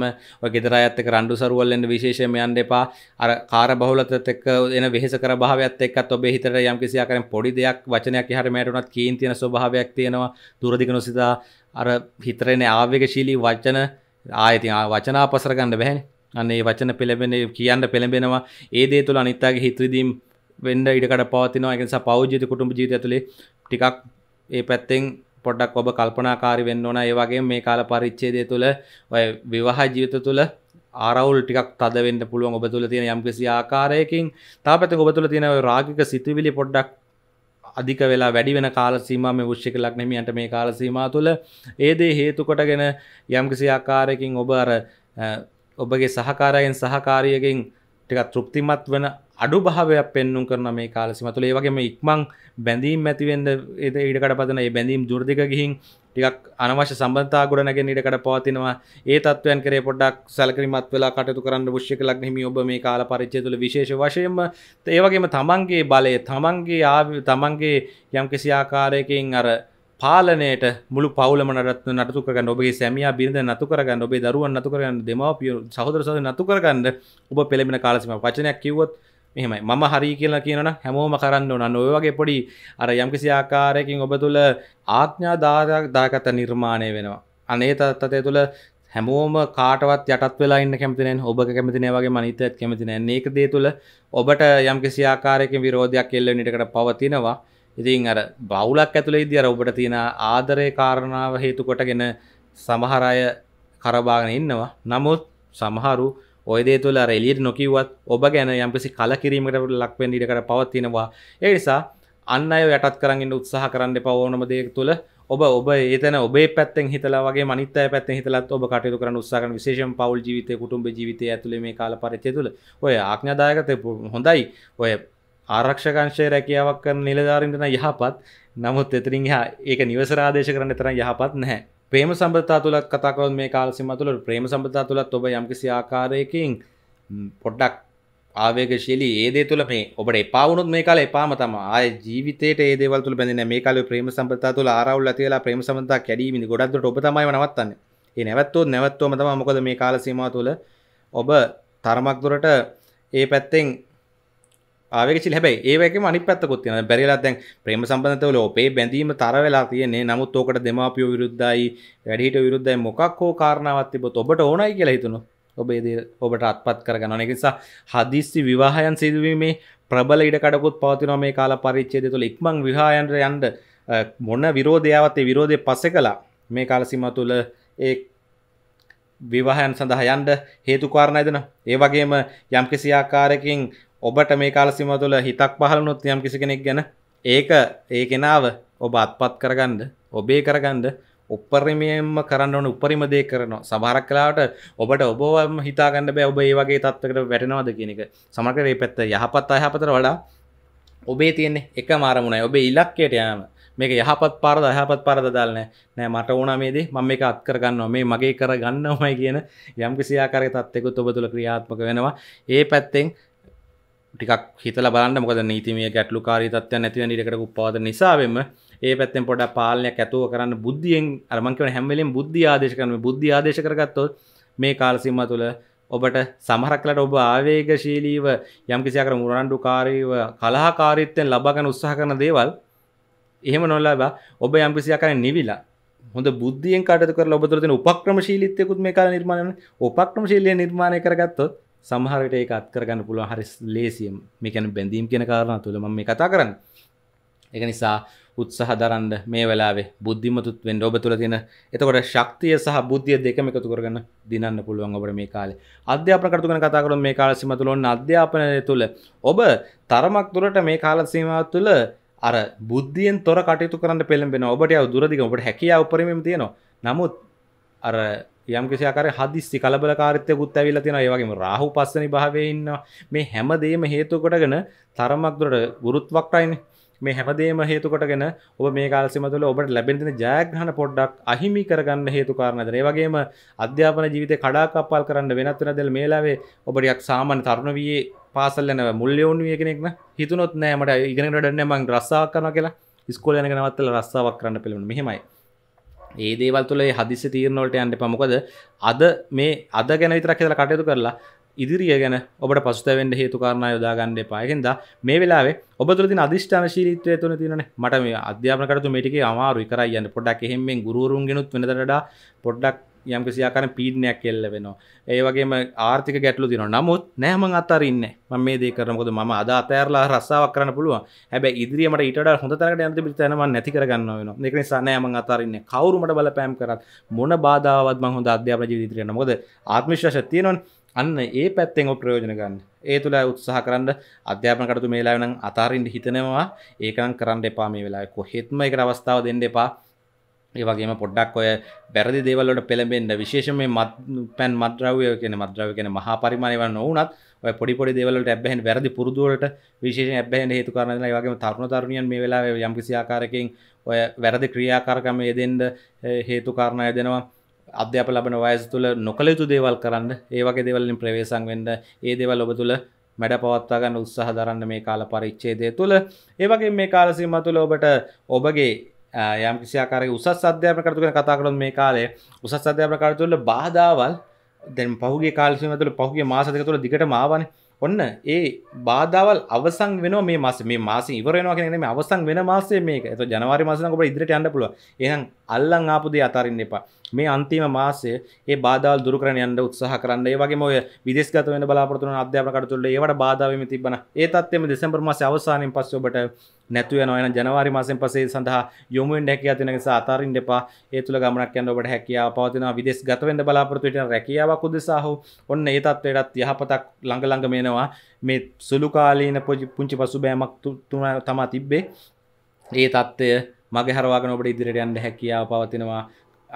Speaker 1: ගෙදර ඇත්තක රන්ඩු සරුවල්ලෙන් විශේෂම යන්න එපා අර කාර බහුලතත් එක් එන වෙහෙස කර භාවයක්ත් එක්කත් ඔබේ හිතට යම් කිසියාකරෙන් පොඩි දෙයක් වචනයක් හර මෑටුනත් කීන් තියෙන ස්වභාවයක් තියෙනවා දුරදිග නොසිතා අර හිතරෙන ආවේගශීලී වචන ආයති වචනාපසර ගන්න බැහැ අන්නේ වචන පෙළබෙන කියන්න පෙළඹෙනවා ඒ දේ තුළ අනිත්තාගේ හිත්‍රදීම් වෙන්ඩ ඉඩකට පවතිනවා එකනිස පෞද්ජිත කුටුම් ජීත ඇතුළේ ටිකක් ඒ පැත්තෙන් පොඩක් ඔබ කල්පනාකාරි වෙන්න ඕන ඒවගේ මේ කාල පරිච්චේදය තුළ ඔය විවාහ ජීවිත තුළ ආරවුල් ටිකක් තදවෙන්න පුළුවන් ඔබ තුළ තියෙන යම්කිසි ආකාරයකින් තා පැත ඔබ තුළ තියෙනව රාගික සිතුවිලි පොඩ්ඩක් අධික වෙලා වැඩි වෙන කාලසීම මේ විශ්ෂික ලක්නමියන්ට මේ කාලසීම තුළ ඒදේ හේතුකොටගෙන යම්කිසි ආකාරයකින් ඔබ අර ඔබගේ සහකාරයෙන් සහකාරියකින් ටික තෘප්තිමත් වන අඩු භාවයක් පෙන්නුම් කරන මේ කාලසිම තුළ ඒවගේම ඉක්මං බැඳීම් ඇතිවෙන්ද ඉඩකට පතන ඒ බැඳීම් දුර්දික ගිහින් ටිකක් අනවශ්‍ය සම්බන්ධතා ගොඩනගෙන ඉඩකට පවතිනවා ඒ තත්ත්වයන් කරේ පොඩ්ඩක් සැලකිලිමත් වෙලා කටයුතු කරන්න අවශ්‍ය කියලා හිමි ඔබ මේ කාල පරිච්ඡේදය තුළ විශේෂ වශයෙන්ම ඒ වගේම තමන්ගේ බලය තමන්ගේ ආවි තමන්ගේ යම්කිසි ආකාරයකින් අර පාලනයට මුළු පවුලම නටත්ව නටතු කරගන්න ඔබේ සැමියා බිරිඳ නතු කරගන්න ඔබේ දරුවන් නතු කරගන්න දෙමාපියෝ සහෝදර සහෝදරියන් නතු කරගන්න ඔබ පෙළඹෙන කාලසීමාව වචනයක් කිව්වොත් මෙහමයි මම හරි කියලා කියන හැමෝම කරන්න ඕන ඔයවගේ පොඩි අර යම්කිසි ආකාරයකින් ඔබ තුළ ආත්ඥා දාරයක් දාකත නිර්මාණය වෙනවා අනේ තත්තතය තුළ හැමෝම කාටවත් යටත් වෙලා ඉන්න කැමතිනෙන් ඔබ කැමතිනය වගේ මනිතත් කැමතින ඒක දේ තුළ ඔබට යම්කිසි ආකාරයකින් විරෝධයක් එල්ල නිටකට පවතිනවා ඉතින් අර බවුලක් ඇතුළේ ඉදිර ඔබට තියෙන ආදරය කාරණාව හේතු කොටගෙන සමහරය කරබාගෙන ඉන්නවා නමුත් සමහරු ඔයදේ තුළ රෙලියට නොකිවත් ඔබ ගැන යම්කිසි කල කිරීමට ලක්වෙන් ඉඩකට පවත්තිනවා ඒ නිසා අන්න අය යටත් කරන්න උත්සාහ කරන්න පවෝනම දෙයක් තුළ ඔබ ඔබ ඒතන ඔබේ පැත්තෙන් හිතලාගේ මනිත පැත් හිතලත් ඔබ කටයුතු කරන උත්සාහන විශේෂ පවල් ජීවිත කුටුම්බ ජීවිතය ඇතුළේ මේ කාල පරිචය තුළ ඔය ආඥදායකත හොඳයි ඔය ආරක්ෂකංශය රැකියාවක් කර නිලධාරින්ටන යහපත් නමුත් එතරින් හා ඒක නිවසරාදේශ කරන්න තරම් යහපත් නැහැ ප්‍රේම සම්බතා තුළත් කතාකරොත් මේ කාලසිම තුළ ප්‍රේම සම්බතා තුළත් ඔබ යම්කිසි ආකාරයකින් පොඩ්ඩක් ආවේගශීලී ඒදේ තුළ මේ ඔබට එපාවුණුත් මේ කාල එපාම තම ආය ජීවිතයට ඒදේවල් තුළ බැඳෙන මේ කාලේ ප්‍රේම සම්බතා තුළ ආරවුල් ඇති වෙලා ප්‍රේම සම්බතා කැඩීමනි ගොඩක් දුරට ඔබ තමයිව නවත්තන්නේ. ඒ නැවැත්තොත් නැවැත්තුවම තමයි මොකද මේ කාල සීමාව තුළ ඔබ තරමක් දුරට ඒ පැත්තෙන් ආවකචි හැබයි ඒවක මනි පත්තකොත් තියෙන බැරිලා දැන් ප්‍රේම සම්බන්ධතවල ඔපේ බැඳීම තර වෙලා තියන්නේ නමුත් ඕකට දෙමාපියෝ විරුද්ධයි වැඩිහිට විරුද්ධයි මොකක් හෝ කාරණාවත් තිබොත් ඔබට ඕනයි කියලා හිතුණු ඔබේ දේ ඔබට අත්පත් කරගන්න නිසා හදිස්සි විවාහයන් සිදුවීමේ ප්‍රබල ඉඩකඩකුත් පවතිනවා මේ කාල පරිච්ඡේදය තුළ ඉක්මන් විවාහයන්ට යන්න මොන විරෝධයාවත් ඒ විරෝධය පස්සේ කළා මේ කාල සීමාව තුළ ඒ විවාහයන් සඳහා යන්න හේතු කාරණා දෙන ඒ වගේම යම්කිසි ආකාරයකින් ඔබට මේ කාලසිම තුළ හිතක් පහලනොත් යම් කිසි කෙනෙක් ගැන ඒක ඒ කෙනාව ඔබ අත්පත් කරගන්න ඔබේ කරගන්න උපරිමයෙන්ම කරන්න ඕන උපරිම දේ කරනවා සමහරක් කලාවට ඔබට ඔබවම හිතාගන්න බෑ ඔබ ඒ වගේ තත්ත්වයකට වැටෙනවද කියන එක සමහර මේ පැත්ත යහපත් අයහපතට වඩා ඔබේ තියෙන්නේ එකම අරමුණයි ඔබේ ඉලක්කයට යෑම මේක යහපත් පාරද අයහපත් පාරද දාලා නෑ මට ඕන මේ දේ මම මේක අත් කරගන්නවා මේ මගේ කරගන්නවමයි කියන යම් කිසි ආකාරයක තත්ත්වයකට ඔබ තුල ක්‍රියාත්මක වෙනවා ඒ පැත්තෙන් ටිකක් හිතල බලන්න මොකද නීතිමය ගැටලු කාරී තත්වය නැතිව නිරකට උපවාද නිසාවෙම ඒ පැත්තෙන් පොඩ පාලනයක් ඇතුව කරන්න බුද්ධියෙන් අරමංකවන හැමලෙන් බුද්ධ ආදේශ කරන බුද්ධ ආදේශ කරගත්තොත් මේ කාලසිම්ම තුළ ඔබට සමහරක්ලට ඔබ ආවේගශීලීව යම්කිසිකර මුරණ්ඩු කාරීව කලාහාකාරීත්තයෙන් ලබාගන උත්සාහ කරන දේවල් එහෙම නොල්ලබ ඔබ යම්කිසියා කරන නිවිලා හොඳ බුද්ධියෙන් කටතු කර ඔබතුරතින උපක්‍රමශීලිතයකුත් මේ කාල නිර්මාණය උපක්‍රමශීලය නිර්මාණය කරගත්තොත් සමහරට ඒක අත්කරගන්න පුළුව හරි ලේසියම් මේකැන බැඳීම් කියෙන කාරණ තුළ ම මේ කතා කරන්න එක නිසා උත්සහ දරන්න මේ වෙලාවේ බුද්ධිමතුත් වෙන් ඔබ තුළ තින එතකොට ශක්තිය සහ බුද්ධිය දෙකම එකතු කරගන්න දිනන්න පුළුවන් ඔබට මේ කාලේ අධ්‍යාපන කටු කරන කතා කරන මේ කාල සීමාව තුළ ඔන්න අධ්‍යාපනය තුළ ඔබ තරමක් දුරට මේ කාල සීමාව තුළ අර බුද්ධියෙන් තොර කටයුතු කරන්න පෙළඹෙන ඔබට දුරදික ඔබට හැකියාව උපරිමම තියෙනවා නමුත් අර යම් කිසි ආකාරයේ හදිස්සි කලබලකාරීත්වයකුත් ඇවිල්ලා තියෙනවා. ඒ වගේම රාහු පස්සනි භාවයේ ඉන්නවා. මේ හැමදේම හේතු කොටගෙන තරමක් දුරට ගුරුත්වාකර්ෂණයනේ මේ හැමදේම හේතු කොටගෙන ඔබ මේ කාලසීම තුළ ඔබට ලැබෙන දෙන ජයග්‍රහණ පොඩ්ඩක් අහිමි කරගන්න හේතු කාරණාද. ඒ වගේම අධ්‍යාපන ජීවිතේ කඩාකප්පල් කරන්න වෙනත් වෙන දේවල් මේලාවේ ඔබ ටිකක් සාමාන්‍ය තරුණ වියේ පාසල් යන මුල් යෝන්විය කෙනෙක් න ะ හිතුනොත් නෑ මට ඉගෙනගෙන වැඩක් නෑ මං රස්සාවක් කරනවා කියලා. ඉස්කෝලේ යනකන් නවත්තලා රස්සාවක් කරන්න පිළිවෙන්න. මෙහෙමයි. ඒ දේවල් තුළ හදිස තීරණවලට යන්න පමොකද අද මේ අද ගැන විතරක් කියල කටයුතු කරලා ඉදිරිිය ගැන ඔබට පසුතවෙන්ට හේතුකාරණ යොදාගණ්ඩ පායහෙද මේ වෙලාේ ඔබතුරති අධිෂ්ඨාන ශීරිත්වය තුන තිනන මට මේ අධ්‍යාපනකරතු මටික අමාරු කරයන්න පොඩක් එහෙමෙන් ගුරුරුන්ගෙනුත් වෙනදරට පොඩ්ඩක් යම් කිසියාකරන පීඩනයක් එල්ල වෙනවා ඒවගේම ආර්ථික ගැටලු දින නමුත් නෑම අතරන්න ම මේ දේ කරනකොද ම අද අතෑරලා රස්සාාවක් කරන පුළුව හැබැ ඉදිරිීමට ඉට හොඳතරට ඇති තනම නැති කරගන්න වෙන එක නිසානෑම අතරන්න කවරුමට බලපෑම් කරත් මොන බාධාවත් මහොඳ අධ්‍යාපන ජීවිතරය නොද ආත්මිශ්ශ තියනවා අන්න ඒ පැත්තෙන් ප්‍රයෝජන ගන්න ඒ තුළ උත්සාහ කරන්න අධ්‍යාපන කටතු මේලාවෙන අතාරින්ට හිතනවා ඒකන් කරන්න එපා මේ වෙලා කොහෙත්ම එක අවස්ථාව දෙන්න එපා ඒවගේම පොඩ්ඩක් ඔය බැරදි දේවල්ලට පෙළඹෙන්න්න විශේෂම මත් පැන් මද්‍රවය කියෙන මද්‍රව කියෙන මහා පරිමාණයවන්න ඕනත් ඔය පොඩිපොඩි දෙවලට ඇබැහන් වැරදි පුරදුවලට විශේෂ ඇබැහන් හේතු කරන වගේ තරුණ තරුණියන් මේ වෙලා යම්කිසිආකාරකින් ඔය වැරදි ක්‍රියාකාරකම යෙදෙන්ට හේතු කාරණය දෙනවා අධ්‍යාප ලබන වයස තුළ නොකළ යුතු දේවල් කරන්න ඒවගේ දෙවලින් ප්‍රවේශන් වෙන්ඩ ඒ දෙවල් ඔබ තුළ මැඩ පවත්වාගන්න උත්සාහ දරන්න මේ කාල පරිච්චේදය තුළ ඒවගේ මේ කාලසීම තුළ ඔබට ඔබගේ යම් කිසියාකාරගේ උසස් අධ්‍යාපන කටයුතු ගැන කතා කරොත් මේ කාලේ උසස් අධ්‍යාපන කටයුතු වල බාධාවල් දැන් පහුගිය කාල සීමාව තුළ පහුගිය මාස දෙක තුළ දිගටම ආවනේ. ඔන්න ඒ බාධාවල් අවසන් වෙනවා මේ මාසේ මේ මාසේ ඉවර වෙනවා කියන එක නෙමෙයි අවසන් වෙන මාසයේ මේක. ඒතකොට ජනවාරි මාසේ නම් ඔබට ඉදිරියට යන්න පුළුවන්. එහෙනම් අල්ලන් ආපු දේ අතාරින්න එපා. මේ අන්තිම මාසය ඒ බාධාවල් දුරු කරන්න යන්න උත්සාහ කරන්න. ඒ වගේම ඔය විදේශගත වෙන්න බලාපොරොත්තු වෙන අධ්‍යාපන කටයුතු වල ඒවට බාධා වෙමින් තිබෙන. ඒ තත්ත්වෙම දෙසැම්බර් මාසයේ අවසානයෙන් පස්සේ ඔබට නැතුව යනවා එහෙනම් ජනවාරි මාසයෙන් පස්සේ සඳහා යොමු වෙන්න හැකියාව තියෙන නිසා අතාරින්න එපා. ඒ තුල ගමනක් යන්න ඔබට හැකියාව පවතිනවා. විදේශ ගත වෙන්න බලාපොරොත්තු වෙන රැකියාවක් උදෙසා හෝ ඔන්න ඒ තත්ත්වයටත් යහපතක් ළඟ ළඟ මේනවා. මේ සුළු කාලීන පුංචි පසුබෑමක් තුන තමයි තිබ්බේ. ඒ තත්ත්වය මගේ හරවාගෙන ඔබට ඉදිරියට යන්න හැකියාව පවතිනවා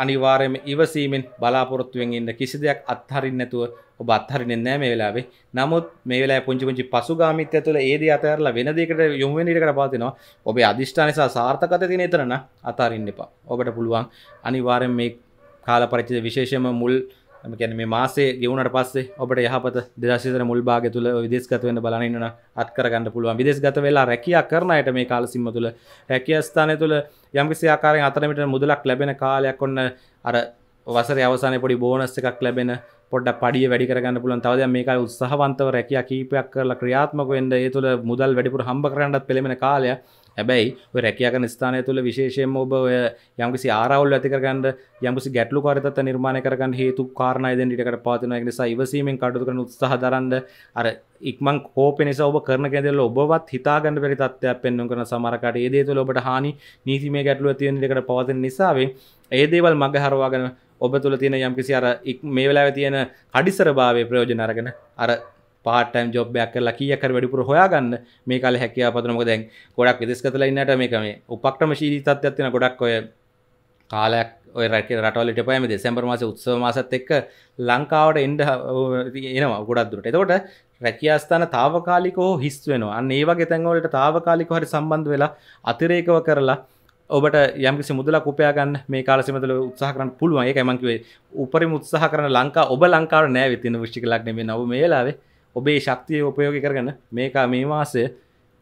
Speaker 1: අනිවාර්යයෙන්ම ඉවසීමෙන් බලාපොරොත්තුවෙන් ඉන්න කිසි දෙයක් අත්හරින්න නැතුව ඔබ අත්හරින්නේ නැහැ මේ වෙලාවේ. නමුත් මේ වෙලාවේ පුංචි පුංචි පසුගාමීත්වය තුළ ඒ දේ අතහැරලා වෙන දෙයකට යොමු වෙන ඉඩකට පවතිනවා. ඔබේ අදිෂ්ඨාන නිසා සාර්ථකත්වය තියෙන එතන නම් අතාරින්න එපා. ඔබට පුළුවන් අනිවාර්යෙන් මේ කාල පරිච්ඡේද විශේෂයෙන්ම මුල් කැන මේ මාසේ ගෙවුණට පස්සේ ඔබට යහපත දෙදශතර මුල් භාග තුළ විදේස්ගතවෙන්න බලන්න අත්කරගන්න පුළුවන් විදේස්ගත වෙලා රැකයා කරනයට මේ කාලසිම්ම තුළ රැකිය ස්ථානය තුළ යම්කිසි ආකාරෙන් අතරමට මුදලක් ලැබෙන කාලයක් ඔන්න අර වසර අවසාන පොඩි බෝනස් එකක් ලැබෙන පොඩ පඩිය වැඩි කරගන්න පුළන් තවද මේක උත්සාහවන්තව රැකයා කීපයක් කරලා ක්‍රියාත්මක වෙන්ඩ ඒ තුළ මුදල් වැඩිපුර හම්බ කරන්නත් පෙළෙන කාලයක් හැබැයි රැකයාගන ස්ථානය තුළ විශේෂයෙන් ඔබ ඔය යම්කිසි ආරවල් ඇතිකරගන්න යම්කිසි ගැටලු කාරිත නිර්මාණය කරගන්න හේතු කාරණය දැන්ටකට පාතින නිසා ඉවසීමෙන් කටු කරන උත්සාහ දරන්න අර ඉක්මන් කෝපෙනිස ඔබ කරන කැදෙල ඔබවත් හිතාගන්න පරි තත්වයක් පෙන්නුම් කරන සමරකට ඒදේ තුළ ඔබට හානි නීතිමේ ගැටලුව තියෙනකට පවතින නිසාවේ ඒදේවල් මඟ හරවාගෙන ඔබ තුළ තියෙන යම්කිසි අර ඉක් මේ වෙලා තියෙන කඩිසර භාවය ප්‍රයෝජනරගෙන අර පාටම් ජොබ්යක් කරලා කියකර වැඩිපුර හොයාගන්න මේ කල හැකියා පදනමක දැන් ගොඩක් විදෙස්කතලා ඉන්නට මේක මේ උපක්‍රම ශීලී තත්ත්වයක් තියෙන ගොඩක් ඔය කාලයක් ඔය රට රටවලට පයම දෙසැම්බර් මාසේ උත්සව මාසත් එක්ක ලංකාවට එන්න එනවා ගොඩක් දුරට එතකොට රැකියාස්ථාන තාවකාලිකෝ හිස් වෙනවා අන්න ඒ වගේ තැන්වලට තාවකාලිකව හරි සම්බන්ධ වෙලා අතිරේකව කරලා ඔබට යම්කිසි මුදලක් උපයාගන්න මේ කාලසිමතල උත්සාහ කරන්න පුළුවන් ඒක මංකිවේ උපරිම උත්සාහ කරන ලංකා ඔබ ලංකාවට නෑ විතින විශ්ිකලක් නෙමේ නව මේලාවේ ඔබේ ශක්තිය උපයෝග කරගන්න මේකා මේ මාසය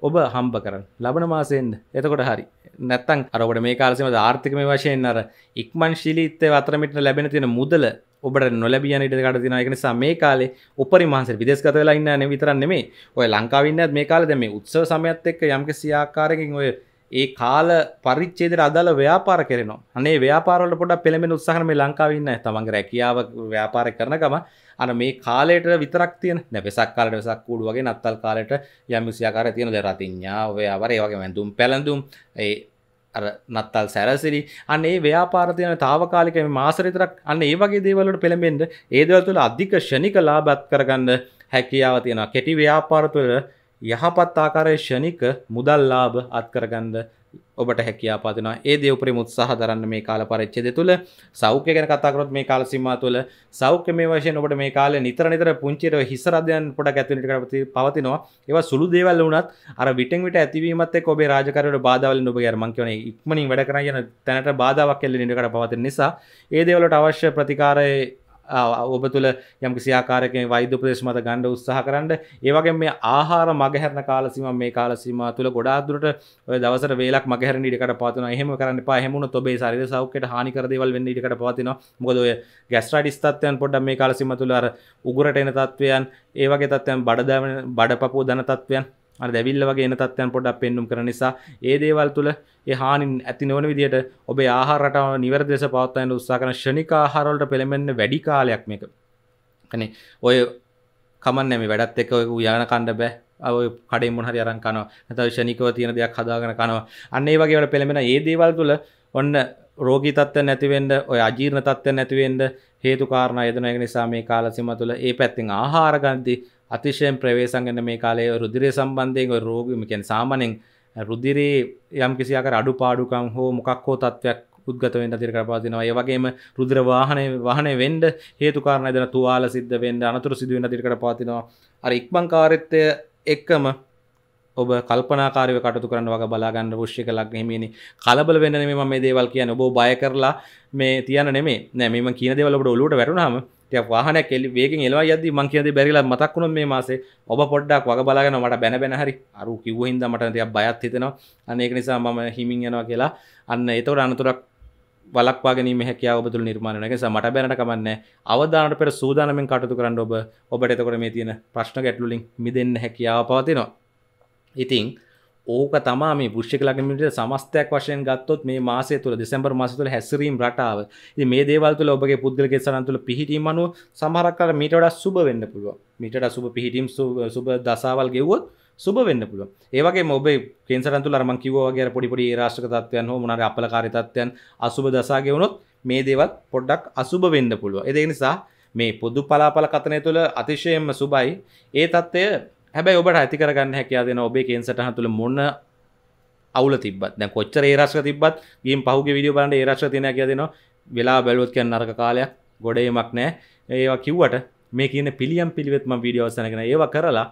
Speaker 1: ඔබ හම්බ කරන්න ලබන මාසයෙන්ද එතකොට හරි නැත්තං අරබට මේ කාලසිම ආර්ථිකම වශයෙන් අර ඉක්මන් ශිලිත්තය අතරමිට ලැබෙන තියෙන මුදල ඔබට නොලැබියන ඉටකට තින එක නිසා මේ කාලේ උපරි මහන්ස විදෙස්ගත වෙලා ඉන්න නැවිතරන්නේ මේ ඔය ලංකාවන්නත් මේ කාල දැම උත්සව සමයත් එක්ක යම්ක සියාකාරකින් ඔය ඒ කාල පරිච්චේදයට අදාල ව්‍යාපාර කරන අනේ ව්‍යාපාරල පොඩ පෙළමෙන උත්සාහන මේ ලංකාවන්න තමන්ගේ රැකියාව ව්‍යාපාර කරන ගම අන මේ කාලයට විතරක් තියෙන නැපෙසක් කාලට වෙසක් කූඩු වගේ නත්තල් කාලට යම්සියාකාර තියෙන දෙරතිඥා ඔයාවර ඒ වගේ වැඳුම් පැළඳුම් ඒ නත්තල් සැරසිරි අන්නේ ව්‍යාපාරතියන තාවකාලික මාසරිතරක් අන්න ඒ වගේ දේවලට පෙළඹෙන්ට ඒදවල් තුළ අධික ෂණික ලාබත් කරගන්න හැකියාව තියෙන කෙටි ව්‍යාපාරතුළ යහපත් ආකාරය ෂණික මුදල්ලාභ අත්කරගන්න ඔබට හැකියා පදනවා ඒ දේ උපරිම උත්සාහ දරන්න මේ කාල පරිච්ඡේදය තුළ සෞඛ්‍ය ගැන කතා කරොත් මේ කාල සීමාව තුළ සෞඛ්‍ය මේ වශයෙන් ඔබට මේ කාලේ නිතර නිතර පුංචි හිස රදයන් පොඩක් ඇති වෙන්නට පවතිනවා ඒවා සුළු දේවල් වුණත් අර විටෙන් විට ඇතිවීමත් එක්ක ඔබේ රාජකාරියට බාධා වලින් ඔබගේ අර මං කියන්නේ ඉක්මනින් වැඩ කරන යන තැනට බාධාවක් එල්ලෙන ඉඩකට පවතින නිසා ඒ දේවල් වලට අවශ්‍ය ප්‍රතිකාරයේ ඔබ තුළ යම් සියාකාරකෙන් වෛද්‍ය ප්‍රදේශ මත ගණ්ඩ උත්සාහ කරන්න ඒවගේ මේ ආහාර මගහැරන කාලසිම මේ කාලසිම තුළ ගොඩාදුරට දවස වේලක් මගහර ඩිකට පාතන හම කරන්න පහමුණ තොබේ සරිද සෞකට හනිකරදවල් වෙන්න ඩිකට පවතින මොදය ගැස්ට්‍රඩිස්තත්වයන් පොඩ මේ කාලසිම තුළර උගුරට එන තත්වයන් ඒවගේ තත්වයන් බඩදම බඩ පපු ධනතත්වයන් අර දැවිල්ල වගේ එන තත්ත්වයන් පොඩ්ඩක් පෙන්නුම් කරන නිසා ඒ දේවල් තුළ ඒ හානින් ඇති නොවන විදිහට ඔබේ ආහාර රටාව නිවැරදි ලෙස පවත්වා ගන්න උත්සාහ කරන ශනික ආහාර වලට පෙළඹෙන්න වැඩි කාලයක් මේක. يعني ඔය කමන්නේ මේ වැඩත් එක්ක ඔය යන කන්න බෑ. ඔය කඩේ මොන හරි අරන් කනවා. නැත්නම් ශනිකව තියෙන දේක් හදාගෙන කනවා. අන්න ඒ වගේ වල පෙළඹෙන ඒ දේවල් තුළ ඔන්න රෝගී තත්ත්ව නැතිවෙන්ඩ ඔය අජීර්ණ තත්ත්ව නැතිවෙන්ඩ හේතු කාරණ යදන නිසා මේ කාලසිම තුළ ඒ පැත්තිෙන් ආහාරගන්ති අතිශයෙන් ප්‍රවේශන්ගෙන මේ කාලේ රුදිරය සම්බන්ධයෙන් ඔය රෝගීම කියන්නේ සාමාන්‍යයෙන් රුදිරේ යම් කිසි ආකාර අඩුපාඩුකම් හෝ මොකක් හෝ තත්වයක් උද්ගත වෙන්න දිර කරපාතිනවා ඒ වගේම රුධිර වාහනය වාහනය වෙන්න හේතු කාරණා දෙන තුවාල සිද්ධ වෙන්න අනතුරු සිදු වෙන දිර කරපාතිනවා අර ඉක්මන් කාර්යත්වය එක්කම ඔබ කල්පනාකාරව කටතු කරන්න වගේ බලාගන්න පුෂ්‍ය කලක් නෙමෙයිනි කලබල වෙන්න නෙමෙයි මම මේ දේවල් කියන්නේ ඔබ බය කරලා මේ තියන්න නෙමෙයි නෑ මම කියන දේවල් ඔබට ඔලුවට වැටුනහම වාහන කෙල් වේගෙන් එලවා යද මං කියද බැරිලා මතක්ුණු මේ මාසේ ඔබ පොඩ්ඩක් වග බලාගෙන මට බැන බැනහරි අරු කිව්වහින්ද මට තිය බයත් හිතෙනවා අනෙක් නිසා මම හිමින් යනවා කියලා අන්න එතවට අනතුරක් වලක්වා ගැනීම හැකියාව තුළ නිර්මාණයක සමට බැනට කමන්න අවධානට පෙර සූදානමෙන් කටතු කරන්න ඔබ ඔබට එතකොට මේ තියෙන ප්‍රශ්න ගැටලුලින් මිදන්න හැකියාව පවතිනවා. ඉතිං ඕක තමා මේ පුෂ්ික ලගමිට සමස්තයක් වශයෙන් ගත්තොත් මේ මාසය තුළ දෙසැම්බර් මාස තුළ හැසිරීම් රටාව මේ දේවල් තුළ ඔබගේ පුද්ගලක සරන්තුළ පිහිටීම අනු සමහරක්කාර මීට වඩක් සුබ වෙන්න පුළුව මීට සුබ පිහිටීම් සුබ දසාවල් ගෙව්වොත් සුබ වෙන්න පුළුව ඒවගේ ඔබේ කේන්සරන්තුල අරමන් කිවෝගේ පොඩිපොඩි රාශ්ක තත්වයන් හෝ මනර අපලකාරිතත්වයන් අසුබ දසාගෙවුණොත් මේ දේවත් පොඩ්ඩක් අසුබ වෙන්න පුළුව එදේ නිසා මේ පොදු පලාපල කතනය තුළ අතිශයම සුබයි ඒ තත්ත්වය හැබැයි ඔබට ඇති කරගන්න හැකයා දෙන ඔබේ කේන් සටහන තුළ මොන අවුල තිබත් දැ කොච්චර ඒරශ්ව තිබත් ගේම් පහුගේ විඩිය බලන්න ඒරශ්ව තින කිය දෙනවා වෙලා බැලොත් කියන්න අරක කාලයක් ගොඩේමක් නෑ ඒවා කිව්වට මේ කියන පිළියම් පිළිවෙත්ම වීඩියෝසනගෙන ඒව කරලා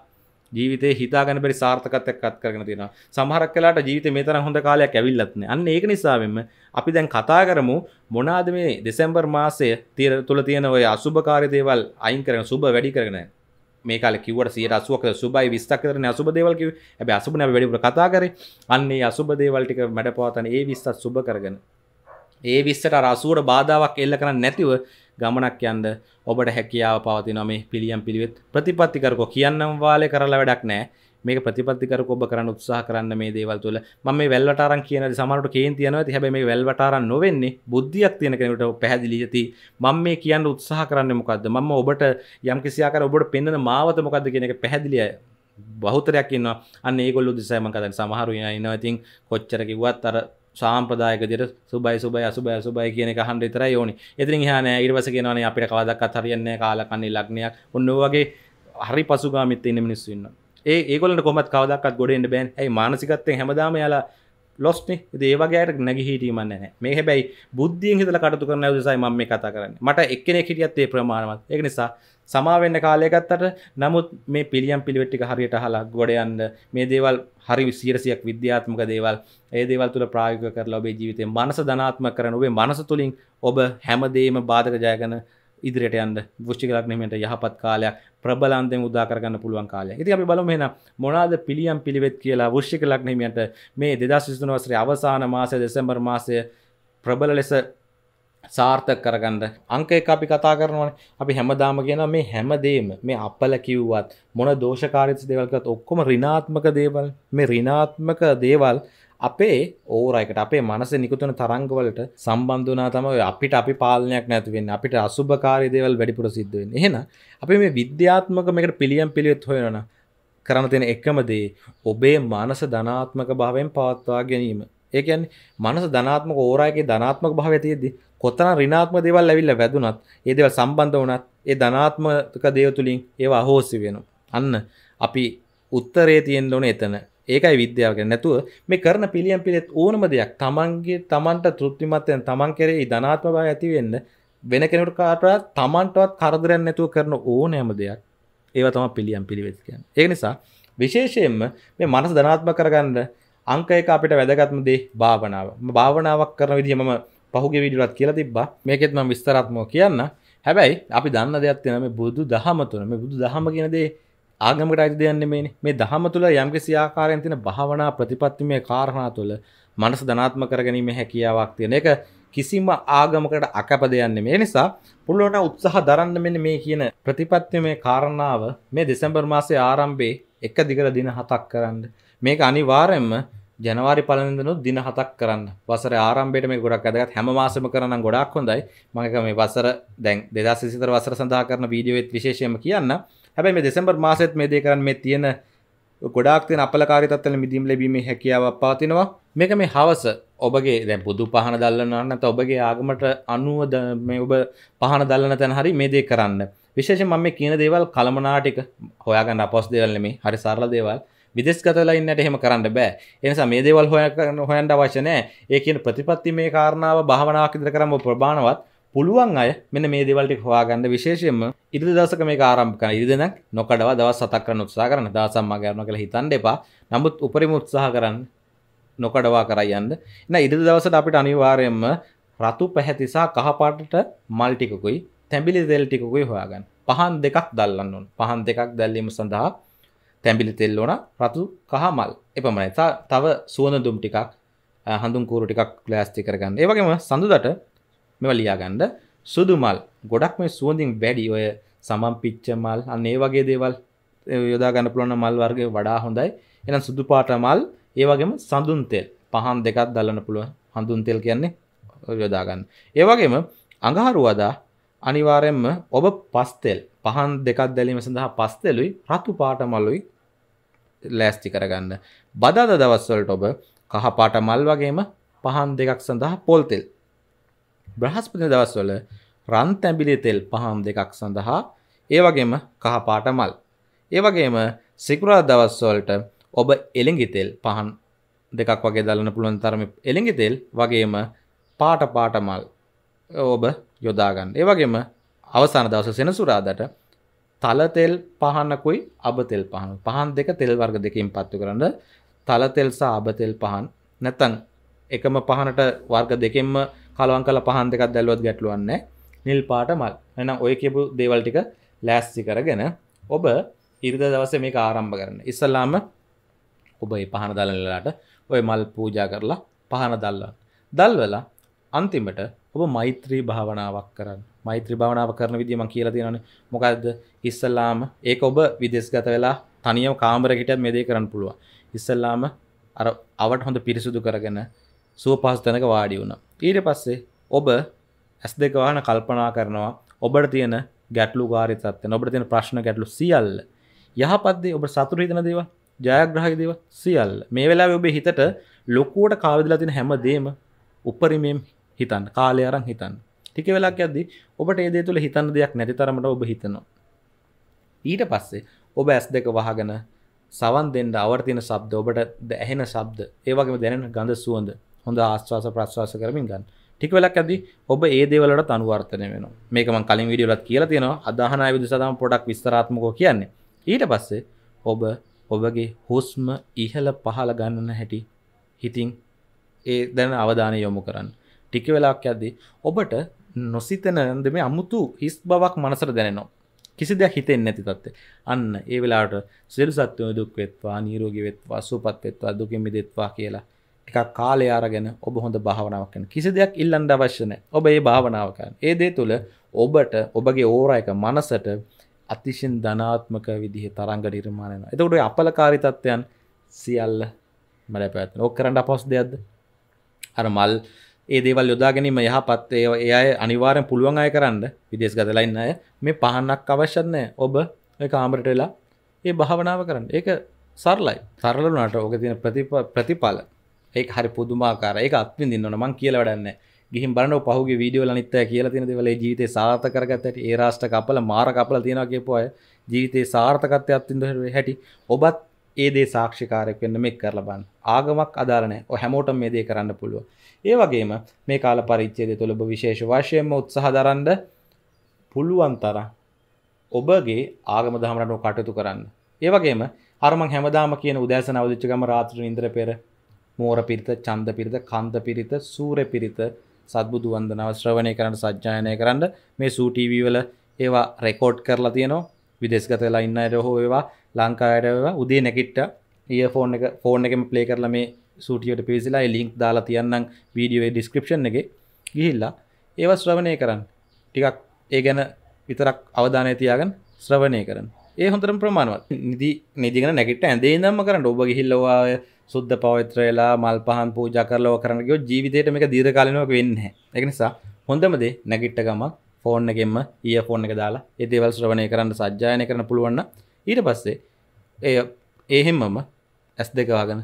Speaker 1: ජීවිතේ හිතාගන පරි සාර්ථකත්යක් අත් කරන තින සමහරක් කලාට ජීවිත මේ තර හොඳ කාලයක් ඇවිල්ලත්න අන්න ඒක නිසාවෙන්ම අපි දැන් කතා කරමු මොනාද මේ දෙසැම්බර් මාසය තිර තුළ තියෙන ඔය අසුභකාරි දේවල් අයින් කරන සුබ වැඩි කරන මේකල කිවට සිය අසුවක සුබයි විස්තකරන අසුබ දේවල්ක ඇබ අසුබන වැඩිපුර කතා කර අන්නේ අසුබ දේවල්ටික මැඩ පවතන ඒ විස්සත් සුබ කරගෙන ඒ විස්සට රසුවට බාධාවක් එල්ල කරන්න නැතිව ගමනක් යන්ද ඔබට හැකියාව පවතින මේ පිළියම් පිළිවෙත් ප්‍රතිපත්තිකරකෝ කියන්නම් වාලය කරලා වැඩක් නෑ මේ ප්‍රතිපත්තිකර ඔබ කරන්න උත්සාහ කරන්න මේ දේවල් තුළ ම මේ වැල්වටාරන් කියන සමට කේන් තියනවා හැබ මේ වැල්වටාරන් නොවෙන්නේ බුද්ධියක් තියෙන කෙනට පැහැදිලි ඇති මම මේ කියන්න උත්සාහ කරන්න මොකක්ද මම ඔබට යම් කිසියාකර ඔබට පෙන්න්න මාවත මොකක්ද කියනක පැහැදිලිය බහතරයක් න්න අන්න ගොල්ල දිසයම කතන් සමහරු ඉනවතින් කොච්චරකිවත් අර සාම්පදායකදර සුබයි සුබයි අසුබය සුබයි කියන හන්ඩ තර යෝනි ඉතිරි හන ඉරවස කියෙනවන අපිට කවදක් අතරයන්නේ කාලකන්නේ ලක්නයක් ඔන්න වගේ හරි පසුගාමිත් ඉන්න මිනිස්සුන්න ඒගොලට කොමත් කවදක්ත් ගොඩෙන්ට බැන් ඇයි මානසිකත්තය හැමදාම යාලා ලොස්න දේවගේයට නැග හිටීමන්න නෑ මේ හැබැයි බුද්ධිය හිතල කටතු කරන දසයි ම මේ කතා කරන්න මට එක්කනෙ හිටියත්තේ ප්‍රමාණවත් එක නිසා සමාවෙන්න කාලයකත්තට නමුත් මේ පිළියම් පිළිවෙට්ටික හරියට හලා ගොඩයන්න මේ දේවල් හරි විසිරසියක් විද්‍යාත්මක දේවල් ඒ දේවල් තුළ ප්‍රායක කරලා ඔබේ ජීවිතය මනස ධනාත්ම කරන ඔබේ මනස තුළින් ඔබ හැමදේම බාධක ජයගන ඉදිරියට යන්න දෘෂ්ටි ලග්නීමට යහපත් කාලයක් ප්‍රබලන්තයෙන් උදා කරගන්න පුළුවන් කාලයක්. ඉතින් අපි බලමු එහෙනම් මොනවාද පිළියම් පිළිවෙත් කියලා වෘශ්චික ලග්නීමට මේ 2023 වසරේ අවසාන මාසය දෙසැම්බර් මාසය ප්‍රබල ලෙස සාර්ථක කරගන්න අංක එක අපි කතා කරනවනේ අපි හැමදාම කියන මේ හැමදේම මේ අපල කිව්වත් මොන දෝෂකාරීත්ව දේවල් කරත් ඔක්කොම ඍණාත්මක දේවල් මේ ඍණාත්මක දේවල් අපේ ඕරයකට අපේ මනස නිකුතන තරංගවලට සම්බන්ධනා තම අපිට අපි පාලනයක් නැතිවෙන් අපිට අසුභකාරය දේවල් වැඩිපුර සිද්ධුවෙන් එහෙන අපි මේ විද්‍යාත්මක මේකට පිළියම් පිළියොත් හොයන කරන තියෙන එකමදේ ඔබේ මනස ධනාත්මක භාවෙන් පවත්වා ගැනීම ඒකන් මනස ධනාත්මක ඕරයගේ ධනාත්මක භාව ඇතියද කොතන රිනාත්ම දේවල් ඇවිල්ල වැදුනත් ඒදව සම්බන්ධ වනත් ඒ ධනාත්මක දේව තුළින් ඒවා අහෝසි වෙන අන්න අපි උත්තරේ තියෙන් ඕන එතන ඒකයි විද්‍යාවක නැතුව මේ කරන පිළියම් පිළිත් ඕනම දෙයක් තමන්ගේ තමන්ට තෘප්තිමත්යන් තමන් කෙරෙහි ධනාත්ම බව ඇති වෙන්න වෙන කෙනෙකුට කාටවත් තමන්ටවත් කරදරයක් නැතුව කරන ඕනෑම දෙයක් ඒවා තමයි පිළියම් පිළිවෙත් කියන්නේ. ඒ නිසා විශේෂයෙන්ම මේ මනස ධනාත්මක කරගන්න අංක එක අපිට වැදගත්ම දේ භාවනාව. භාවනාවක් කරන විදිය මම පහුගිය වීඩියෝවත් කියලා තිබ්බා. මේකෙත් මම විස්තරාත්මකව කියන්න. හැබැයි අපි දන්න දෙයක් තියෙනවා මේ බුදු දහම තුන. මේ බුදු දහම කියන දේ ආගමට අයිති දෙයන්නේ මේනි මේ දහම තුළ යම්කිසි ආකාරයෙන් තියෙන භාවනා ප්‍රතිපත්තිමේ කාරණා තුළ මනස ධනාත්ම කරගැනීමේ හැකියාවක් තියෙන එක කිසිම ආගමකට අකප දෙයක් නෙමෙයි. ඒ නිසා පුළුවන් උත්සාහ දරන්න මෙන්න මේ කියන ප්‍රතිපත්තිමේ කාරණාව මේ දෙසැම්බර් මාසයේ ආරම්භයේ එක දිගට දින 7ක් කරන්න. මේක අනිවාර්යයෙන්ම ජනවාරි පලඳනුත් දින හතක් කරන්න වසර ආරම්භයට මේ ගොඩක් අදගත් හැම මාසම කරන ගොඩක් හොඳයි මඟක මේ වසර දැන් දෙදා සිතර වසර සඳහා කරන වීඩියෝත් විශේෂයම කියන්න හැබැයි මේ දෙසැම්බර් මාසෙත් මේ දේ කරන්න මේ තියෙන ගොඩාක් තියෙන අපලකාරී තත්ත්වවල මිදීම් ලැබීමේ හැකියාවක් පවතිනවා මේක මේ හවස ඔබගේ දැන් බුදු පහන දල්ලනවා නැත්නම් ඔබගේ ආගමට අනුව මේ ඔබ පහන දල්ලන තැන හරි මේ දේ කරන්න විශේෂයෙන් මම මේ කියන දේවල් කලමනාටික හොයාගන්න අපොස් දේවල් නෙමෙයි හරි සරල දේවල් විදෙස්ගතලා ඉන්නට එහෙම කරන්න බෑ. ඒ නිසා මේ දේවල් හොයන්න හොයන්න අවශ්‍ය නැහැ. ඒ කියන ප්‍රතිපත්ති මේ කාරණාව භාවනාවක් ඉදලා කරම ප්‍රබාණවත් පුළුවන් අය මෙන මේ දෙවල්ටි හවාගන්න විශේෂයෙන්ම ඉරිදි දවසක මේ ආරම්භ කරන ඉරිදි නම් නොකඩව දවස් 7ක් කරන්න උත්සාහ කරන්න දවස් සම්මා කරනවා කියලා හිතන්න එපා. නමුත් උපරිම උත්සාහ කරන්න නොකඩවා කරයි යන්න. එහෙනම් ඉරිදි දවසට අපිට අනිවාර්යයෙන්ම රතු පැහැති සහ කහපාටට මල් ටිකකුයි තැඹිලි තෙල් ටිකකුයි හොයාගන්න. පහන් දෙකක් දැල්ලන්න ඕන. පහන් දෙකක් දැල්වීම සඳහා තැඹිලි තෙල් ඕන රතු කහ මල් එපමණයි. තව සුවඳ දුම් ටිකක් හඳුන් කූරු ටිකක් ප්ලාස්ටික් කරගන්න. ඒ වගේම සඳුදට මෙව ලියාගන්න සුදු මල් ගොඩක් මේ සුවඳින් වැඩි ඔය සමම් පිච්ච මල් අන්න ඒ වගේ දේවල් යොදා ගන්න පුළුවන් මල් වර්ගය වඩා හොඳයි. එහෙනම් සුදු පාට මල් ඒ වගේම සඳුන් තෙල් පහන් දෙකක් දාලන්න පුළුවන්. හඳුන් තෙල් කියන්නේ යොදා ගන්න. ඒ වගේම අඟහරුවාදා අනිවාර්යයෙන්ම ඔබ පස් තෙල් පහන් දෙකක් දැලීම සඳහා පස් තෙලුයි රතු පාට මලුයි ලෑස්ති කරගන්න. බදාදා දවස්වලට ඔබ කහ පාට මල් වගේම පහන් දෙකක් සඳහා පොල් තෙල් බ්‍රහස්පති දවස්වල රන් තැඹිලි තෙල් පහම් දෙකක් සඳහා ඒ වගේම කහපාට මල්. ඒ වගේම සිකුරාදා දවස්වලට ඔබ එළඟි තෙල් පහන් දෙකක් වගේ දලන්න පුළුවන් තරමේ එළඟි තෙල් වගේම පාට පාට මල් ඔබ යොදා ගන්න. ඒ වගේම අවසාන දවසේ සෙනසුරාදාට තල තෙල් පහනකුයි අබ තෙල් පහන. පහන් දෙක තෙල් වර්ග දෙකකින් පත්තු කරන්න තල තෙල් සහ අබ තෙල් පහන්. නැත්නම් එකම පහනට වර්ග දෙකෙන්ම හලුවන් කල පහන් දෙකක් දැල්ලුවත් ගැටලුවන්න නිල් පාට මල් එනම් ඔය කියපු දේවල් ටික ලෑස්ති කරගෙන ඔබ ඉරිද දවසේ මේක ආරම්භ කරන්න ඉස්සල්ලාම ඔබ ඒ පහන දලලලාට ඔය මල් පූජා කරලා පහන දල්ලන්න දල්වලා අන්තිමට ඔබ මෛත්‍රී භාවනාවක් කරන්න මෛත්‍රී භාවනාව කරන විදිම කියලා තියෙනන මොකක්ද ඉස්සල්ලාම ඒක ඔබ විදෙස්ගත වෙලා තනියම කාමරකිට මේ දේ කරන්න පුළුවන් ඉස්සල්ලාම අර අවට හොඳ පිරිසුදු කරගෙන සුව පහසු තැනක වාඩි වුණා. ඊට පස්සේ ඔබ ඇස් දෙක වහන කල්පනා කරනවා ඔබට තියෙන ගැටලුකාරී තත්ත්වය, ඔබට තියෙන ප්‍රශ්න ගැටලු සියල්ල. යහපත් දේ ඔබ සතුටු හිතන දේවල්, ජයග්‍රාහක දේවල් සියල්ල. මේ වෙලාවේ ඔබේ හිතට ලොකුවට කාවදලා තියෙන හැම දෙෙම උපරිමයෙන් හිතන්න, කාලය අරන් හිතන්න. ටික වෙලාවක් යද්දී ඔබට ඒ දේ තුල හිතන්න දෙයක් නැති තරමට ඔබ හිතනවා. ඊට පස්සේ ඔබ ඇස් දෙක වහගෙන සවන් දෙන්න අවර්තින ශබ්ද ඔබට ඇහෙන ශබ්ද ඒ වගේම දැනෙන ගඳ සුවඳ හොඳ ආස්වාස ප්‍රශ්වාස කරමින් ගන්න ටික වෙලක් ඇදි ඔබ ඒ දේවලට අනුවර්තනය වෙනවා මේක මම කලින් වීඩියෝ වලත් කියලා තියෙනවා අදාහන ආයුධ සදාම පොඩක් විස්තරාත්මකව කියන්නේ ඊට පස්සේ ඔබ ඔබගේ හුස්ම ඉහළ පහළ ගන්නන හැටි හිතින් ඒ දැන අවධානය යොමු කරන්න ටික වෙලාක් ඇද්දී ඔබට නොසිතනද මේ අමුතු හිස් බවක් මනසට දැනෙනවා කිසි දෙයක් හිතෙන් නැති තත්ත අන්න ඒ වෙලාට සිල් සත්වය දුක් වෙත්වා නීරෝගි වෙත්වා සුපත් වෙත්වා දුකින් මිදෙත්වා කියලා ටිකක් කාලය අරගෙන ඔබ හොඳ භාවනාවක් කරන. කිසි දෙයක් ඉල්ලන්න අවශ්‍ය නැහැ. ඔබ මේ භාවනාව කරන. ඒ දේ තුල ඔබට ඔබගේ ඕරා එක මනසට අතිශයින් ධනාත්මක විදිහේ තරංග නිර්මාණය වෙනවා. එතකොට ඔය අපලකාරී තත්ත්වයන් සියල්ල මලපැවැත්වෙන. ඕක කරන්න අපහසු දෙයක්ද? අර මල් ඒ දේවල් යොදා ගැනීම යහපත් ඒ අය අනිවාර්යෙන් පුළුවන් අය කරන්න විදේශ ගතලා ඉන්න අය මේ පහනක් අවශ්‍ය නැහැ. ඔබ ඔය කාමරට වෙලා ඒ භාවනාව කරන්න. ඒක සරලයි. සරල වුණාට ඔක තියෙන ප්‍රතිඵල ඒක හරි පුදුමාකාර ඒක අත්විඳින්න ඕන මං කියලා වැඩන්නේ ගිහින් බලන්න පහුගේ වීඩියෝ වල අනිත් අය කියලා තියෙන දේවල් ඒ ජීවිතේ සාර්ථක කරගත්තට ඒ රාෂ්ට්‍ර කපල මාර කපල තියනවා කියපු අය ජීවිතේ සාර්ථකත්වයක් අත්විඳින්න හැටි ඔබත් ඒ දේ සාක්ෂිකාරයක් වෙන්න මේක කරලා බලන්න. ආගමක් අදාළ නැහැ. ඔය හැමෝටම මේ දේ කරන්න පුළුවන්. ඒ වගේම මේ කාල පරිච්ඡේදය තුළ ඔබ විශේෂ වශයෙන්ම උත්සාහ දරන්න පුළුවන් තරම් ඔබගේ ආගම දහම රටව කටයුතු කරන්න. ඒ වගේම අර මං හැමදාම කියන උදෑසන අවදිච්ච ගම රාත්‍රී නිින්දර පෙර මෝර පිරිත, ඡන්ද පිරිත, කන්ද පිරිත, සූර පිරිත සත්බුදු වන්දනාව ශ්‍රවණය කරන්න සජ්ජායනය කරන්න මේ සූ ටීවී වල ඒවා රෙකෝඩ් කරලා තියෙනවා. විදේශගත වෙලා ඉන්න අයට හෝ ඒවා ලංකාවට ඒවා උදේ නැගිට ඊයර්ෆෝන් එක ෆෝන් එකෙම ප්ලේ කරලා මේ සූටියට පිවිසලා ඒ ලින්ක් දාලා තියන්නම් වීඩියෝ එකේ ඩිස්ක්‍රිප්ෂන් එකේ ගිහිල්ලා ඒවා ශ්‍රවණය කරන්න. ටිකක් ඒ ගැන විතරක් අවධානය තියාගෙන ශ්‍රවණය කරන්න. ඒ හොඳර ප්‍රමාණවත් නිදි නිදිගන නැගට ඇදේ නම්ම කරන්න ඔබ හිල්ලවා සුද්ද පවත්‍රයලා මල් පහන් පූජ කරලව කරනකෝ ජීවිතයට මේක දීර කාලනවක් වෙන්න එකනිසා හොඳමදේ නැගිට්ට ගමක් ෆෝන් එකෙන්ම ඒ ෆෝන් එක දාලා ඒදේවල් ශ්‍රවණය කරන්න සජ්ජායන කරන පුළුවන්න ඊට පස්සේ එය ඒහෙම්මම ඇස් දෙකවාගෙන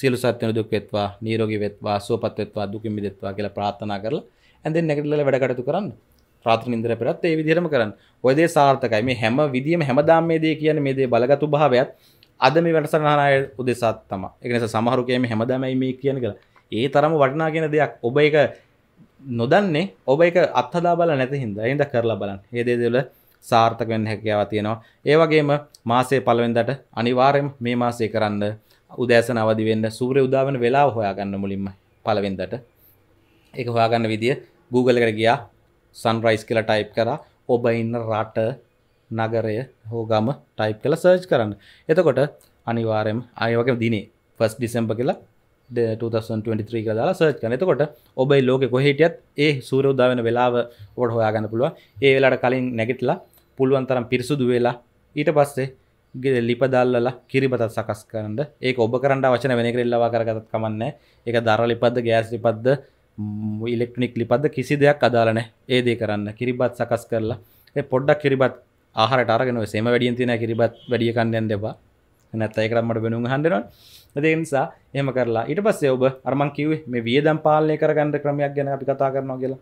Speaker 1: සියලු සත්‍යන දුක් වෙත්වා නීරෝගී වෙත්වා සුවපත් වෙත්වා දුකින් මිදෙත්වා කියලා ප්‍රාර්ථනා කරලා ඇඳෙන් නැගිටලා වැඩ කටයුතු කරන්න රාත්‍ර නින්දර පෙරත් ඒ විදිහටම කරන්න. ඔය දේ සාර්ථකයි. මේ හැම විදියෙම හැමදාම මේ දේ කියන්නේ මේ දේ බලගත් භාවයත් අද මේ වැඩසටහනාය උදෙසාත් තමයි. ඒක නිසා සමහරු කියන්නේ හැමදාමයි මේ කියන කියලා. ඒ තරම වටිනා කියන දෙයක් ඔබ ඒක නොදන්නේ ඔබ එක අත්හදා බල නැති හින්දා එඳ කරලා බලන්න. මේ දේ දෙවල සාර්ථක වෙන්න හැකියාව තියෙනවා. ඒ වගේම මාසයේ පළවෙනිදාට අනිවාර්යයෙන් මේ මාසයේ කරන්න උදෑසන අවදි වෙන්න සූර්ය උදා වෙන වෙලාව හොයාගන්න මුලින්ම පළවෙනිදාට. ඒක හොයාගන්න විදිය Google එකට ගියා සන්රයිස් කියලා ටයිප් කරා ඔබ ඉන්න රට නගරය හෝ ගම ටයිප් කළ සර්ච් කරන්න එතකොට අනිවාරයම අයවගේ දිනේ ෆස් ඩිසම්ප කියලා 2023 දාලා සර්ච් කරන එතකොට ඔබයි ලෝක කොහහිටියත් ඒ සූර උදා වෙන වෙලාව ඔට හොයාගන්න පුළුව ඒ වෙලාට කලින් නැගිටලා පුළුවන් තරම් පිරිසුදු වෙලා ඊට පස්සේ ගෙද ලිපදල්ලලා කිරිබතත් සකස් කරන්න ඒ ඔබ කරන්න වචන වෙන කරෙල්ලවා කරගතත් කමන්න එක දර ලිපද ගෑස් ලිපද්ද ඉලෙක්ට්‍රොනික් ලිපද කිසි දෙයක් අදාලනෑ ඒදේ කරන්න කිරිබත් සකස් කරලා පොඩ්ඩක් කිරිබත් ආහරට අරගෙන සේම වැඩියෙන් තින කිරිබත් වැඩිය කන්නයන් දෙබා නැත්ත ඒකරම්මට වෙනුම් හන්ඩෙනවා දේනිසා එහම කරලා ඉට පස්සේ ඔබ අරමන් කිවේ මේ වියදම් පාලනය කරගන්න ක්‍රමයක් ගැන අපි කතා කරනවා කියලා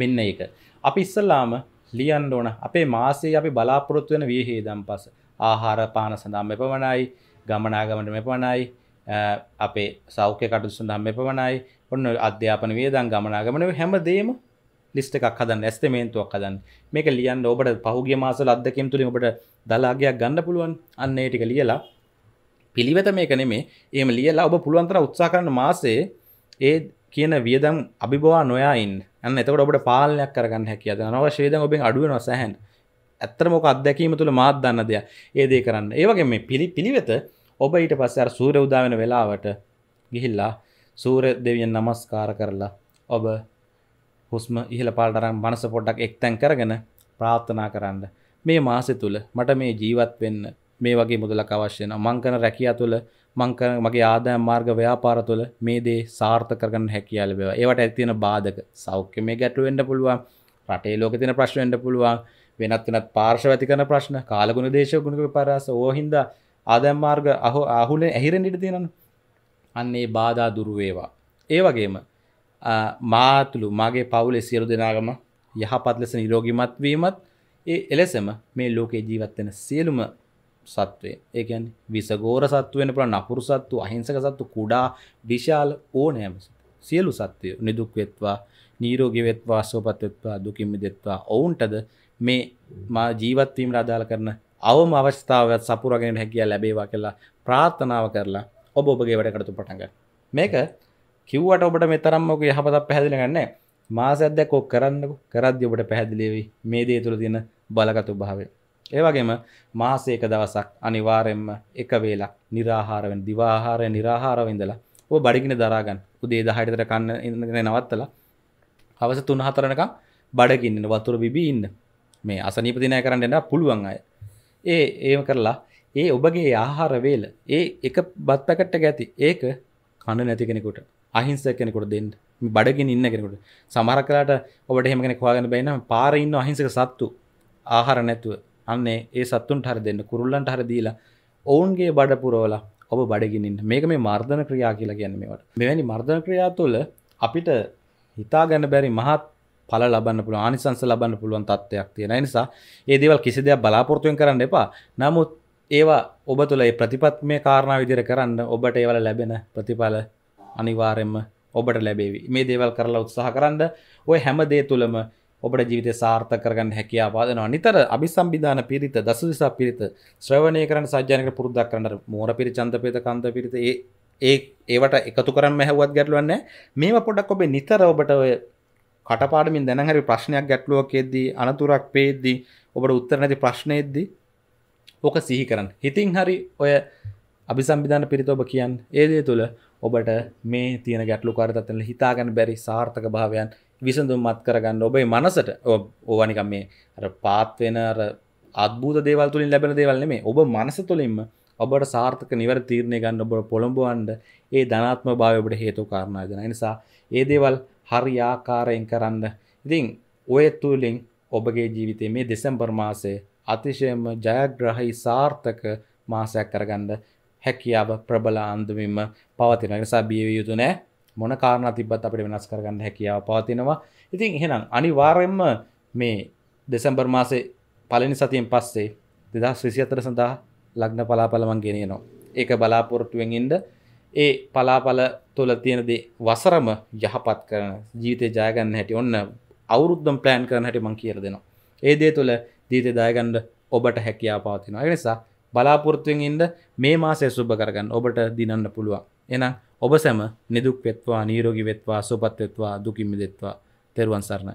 Speaker 1: මෙන්න ඒක අපි ඉස්සල්ලාම ලියන් ඕන අපේ මාසේ අපි බලාපොරොත්තු වෙන වියහේදම් පස ආහාර පාන සඳම් මෙපමණයි ගමනාගමට මෙපමණයි අපේ සෞඛ්‍ය කටු සඳහම් එපමණයි ඔන්න අධ්‍යාපන වේදන් ගමනාගමන හැමදේම ලිස්ට එකක් හදන් ඇස්තමේන්තුවක් හදන් මේක ලියන්න ඔබට පහුගේ මාසල අදකම් තුළින් ඔබට දලාගයක් ගන්න පුළුවන් අන්න ඒටික ලියලා පිළිවෙත මේක නෙමේ ඒම ලියලා ඔබ පුළුවන්තර උත්සා කරන මාසේ ඒ කියන වියදම් අභිබවා නොයායින් අන්න එතකට ඔබට පාලනයක් කරගන්න හැකිය දනව ශේදන් ඔබෙන් අඩුවෙන සැහන් ඇත්තර මොක අත්දැකීම තුළ මාත් දන්න දෙයක් ඒදේ කරන්න ඒවගේ මේ පිළි පිළිවෙත ඔබ ඊට පස්සේ අර සූර්ය උදා වෙන වෙලාවට ගිහිල්ලා සූර්ය දෙවියන් නමස්කාර කරලා ඔබ හුස්ම ඉහළ පාට අරන් මනස පොඩ්ඩක් එක්තැන් කරගෙන ප්‍රාර්ථනා කරන්න. මේ මාසෙ තුල මට මේ ජීවත් වෙන්න මේ වගේ මුදලක් අවශ්‍ය වෙනවා. මං කරන රැකියාව තුල මං කරන මගේ ආදායම් මාර්ග ව්‍යාපාර තුල මේ දේ සාර්ථක කරගන්න හැකියාව ලැබෙවා. ඒවට ඇති තියෙන බාධක සෞඛ්‍යමය ගැටලු වෙන්න පුළුවන්. රටේ ලෝකේ තියෙන ප්‍රශ්න වෙන්න පුළුවන්. වෙනත් වෙනත් පාර්ශව ඇති කරන ප්‍රශ්න, කාලගුණ දේශගුණික විපර්යාස ඕහින්දා ආදැම්මාර්ග අහ අහුලෙන් ඇහිරෙන් ඉට තියෙනන්න අන්නේ බාධා දුරුවේවා ඒ වගේම මාතුළු මගේ පවුලෙ සියලු දෙනාගම යහපත් ලෙස නිරෝගිමත් වීමත් ඒ එලෙසම මේ ලෝකේ ජීවත්වෙන සියලුම සත්වය ඒකන් විසගෝර සත්වෙන පුළ නපුරු සත්තු අහිංසක සත්තු කුඩා විශාල ඕනෑම සියලු සත්වය නිදුක්වෙත්වා නීරෝගිවෙත්වා සෝපත්වෙත්වා දුකින්මි දෙත්වා ඔවුන්ටද මේ මා ජීවත්වීම රාදාල කරන අවම අවස්ථාවත් සපුරගෙන හැකිය ලැබේවා කියලා ප්‍රාර්ථනාව කරලා ඔබ ඔබගේ වැඩකටතු පටඟ මේක කිව්වට ඔබට මෙතරම්මක යහපතක් පැහැදිලි ගන්න මාසද්දැකෝ කරන්නක කරද්‍ය ඔබට පැහැදිලිවී මේ දේ තුළ තියෙන බලගතු භාවය ඒවගේම මාසේක දවසක් අනිවාරෙන්ම එක වේලක් නිරාහාරවෙන් දිවාහාරය නිරාහාරවෙන්දලා ඔ බඩිගෙන දරාගන්න උදේ දහයටතර කන්න ඉඳගෙන නවත්තලා හවස තුන හතරනකම් බඩගින්න වතුර බිබී ඉන්න මේ අසනීපතිනය කරන්න එන්න පුළුවන් අය ඒ ඒම කරලා ඒ ඔබගේ ආහාර වේල ඒ එක බත් පැකට්ට ඇති ඒක කණ නැති කෙනෙකුට අහිංස කෙනෙකුට දෙන්න බඩගෙන ඉන්න කෙනෙකුට සමහර කලාට ඔබට එහෙම කෙනෙක් හොයාගෙන බැරි නම් පාරේ ඉන්න අහිංසක සත්තු ආහාර නැතුව අන්නේ ඒ සත්තුන්ට හරි දෙන්න කුරුල්ලන්ට හරි දීලා ඔවුන්ගේ බඩ පුරවලා ඔබ බඩගෙන ඉන්න මේක මේ මර්ධන ක්‍රියා කියලා කියන්නේ මේවට මෙවැනි මර්ධන ක්‍රියා තුළ අපිට හිතා ගන්න බැරි මහත් පල ලබන්න පුළුව ආනිසංස ලබන්න පුළුවන් තත්වයක් තියෙන නිසා ඒ දේවල් කිසි දෙයක් බලාපොරතුවෙන් කරන්න එපා නමුත් ඒවා ඔබ තුළ ඒ ප්‍රතිපත්මය කාරණා විදිර කරන්න ඔබට ඒවල ලැබෙන ප්‍රතිඵල අනිවාරෙන්ම ඔබට ලැබේවි මේ දේවල් කරලා උත්සාහ කරන්න ඔය හැම දේ තුළම ඔබට ජීවිත සාර්ථ කරගන්න හැකියාවාදනවා නිතර අභි සම්බිධාන පිරිත දස දිසා පිරිත ශ්‍රවණය කරන සජ්‍යනක පුරුද්දක් කරන්න මෝර පිරි චන්ත පේත කන්ත පිරිත ඒ ඒවට එකතු කරන්න මැහවත් ගැටලුවන්න මේවා පොඩක් ඔබේ නිතර ඔබට කටපාඩමින් දැන හරි ප්‍රශ්නයක් ගැටලුවක් එද්දී අනතුරක් වේද්දී ඔබට උත්තර නැති ප්‍රශ්නෙද්දී ඕක සිහි කරන්න. හිතින් හරි ඔය අභිසම්බිධාන පිරිත ඔබ කියන්න ඒ දේ තුළ ඔබට මේ තියෙන ගැටලු කාරතත්වල හිතාගන්න බැරි සාර්ථක භාවයන් විසඳුම්මත් කරගන්න ඔබේ මනසට ඕවනිකම් මේ අර පාත්වෙන අර අත්භූත දේවල් තුලින් ලැබෙන දේවල් නෙමේ ඔබ මනස තුලින්ම ඔබට සාර්ථක නිවර තීරණය ගන්න ඔබට පොළඹවන්න ඒ ධනාත්ම භාවය ඔබට හේතු කාරණා වෙනවා. ඒ නිසා ඒ දේවල් හරි ආකාරයෙන් කරන්න. ඉතින් ඔය තුලින් ඔබගේ ජීවිතයේ මේ දෙසැම්බර් මාසයේ අතිශයම ජයග්‍රහයි සාර්ථක මාසයක් කරගන්න හැකියාව ප්‍රබල අන්දමින්ම පවතින නිසා බියවිය යුතු නෑ මොන කාරණා තිබ්බත් අපිට වෙනස් කරගන්න හැකියාව පවතිනවා. ඉතින් එහෙනම් අනිවාර්යයෙන්ම මේ දෙසැම්බර් මාසේ පළවෙනි සතියෙන් පස්සේ 2024 සඳහා ලග්න පලාපල මං ගෙනියනවා. ඒක බලාපොරොත්තුවෙන් ඉන්න ඒ පලාපල තුළ තියෙනදේ වසරම යහපත් කරන ජීවිතය ජයගන්න හැටි ඔන්න අවුරුද්ධම් ප්ලෑන් කරන හැටි මං කියර දෙනවා. ඒ දේ තුළ ජීවිතය දායගන්ඩ ඔබට හැකියා පාතින. අනිසා බලාපොරත්තුවෙන් ඉන්ද මේ මාසය සුබ කරගන්න ඔබට දිනන්න පුළුවන්. එනම් ඔබ සැම නිදුක් වෙත්වා නීරෝගි වෙත්වා සුපත් වෙත්වා දුකිම්මි දෙත්වා තෙරුවන් සරණයි.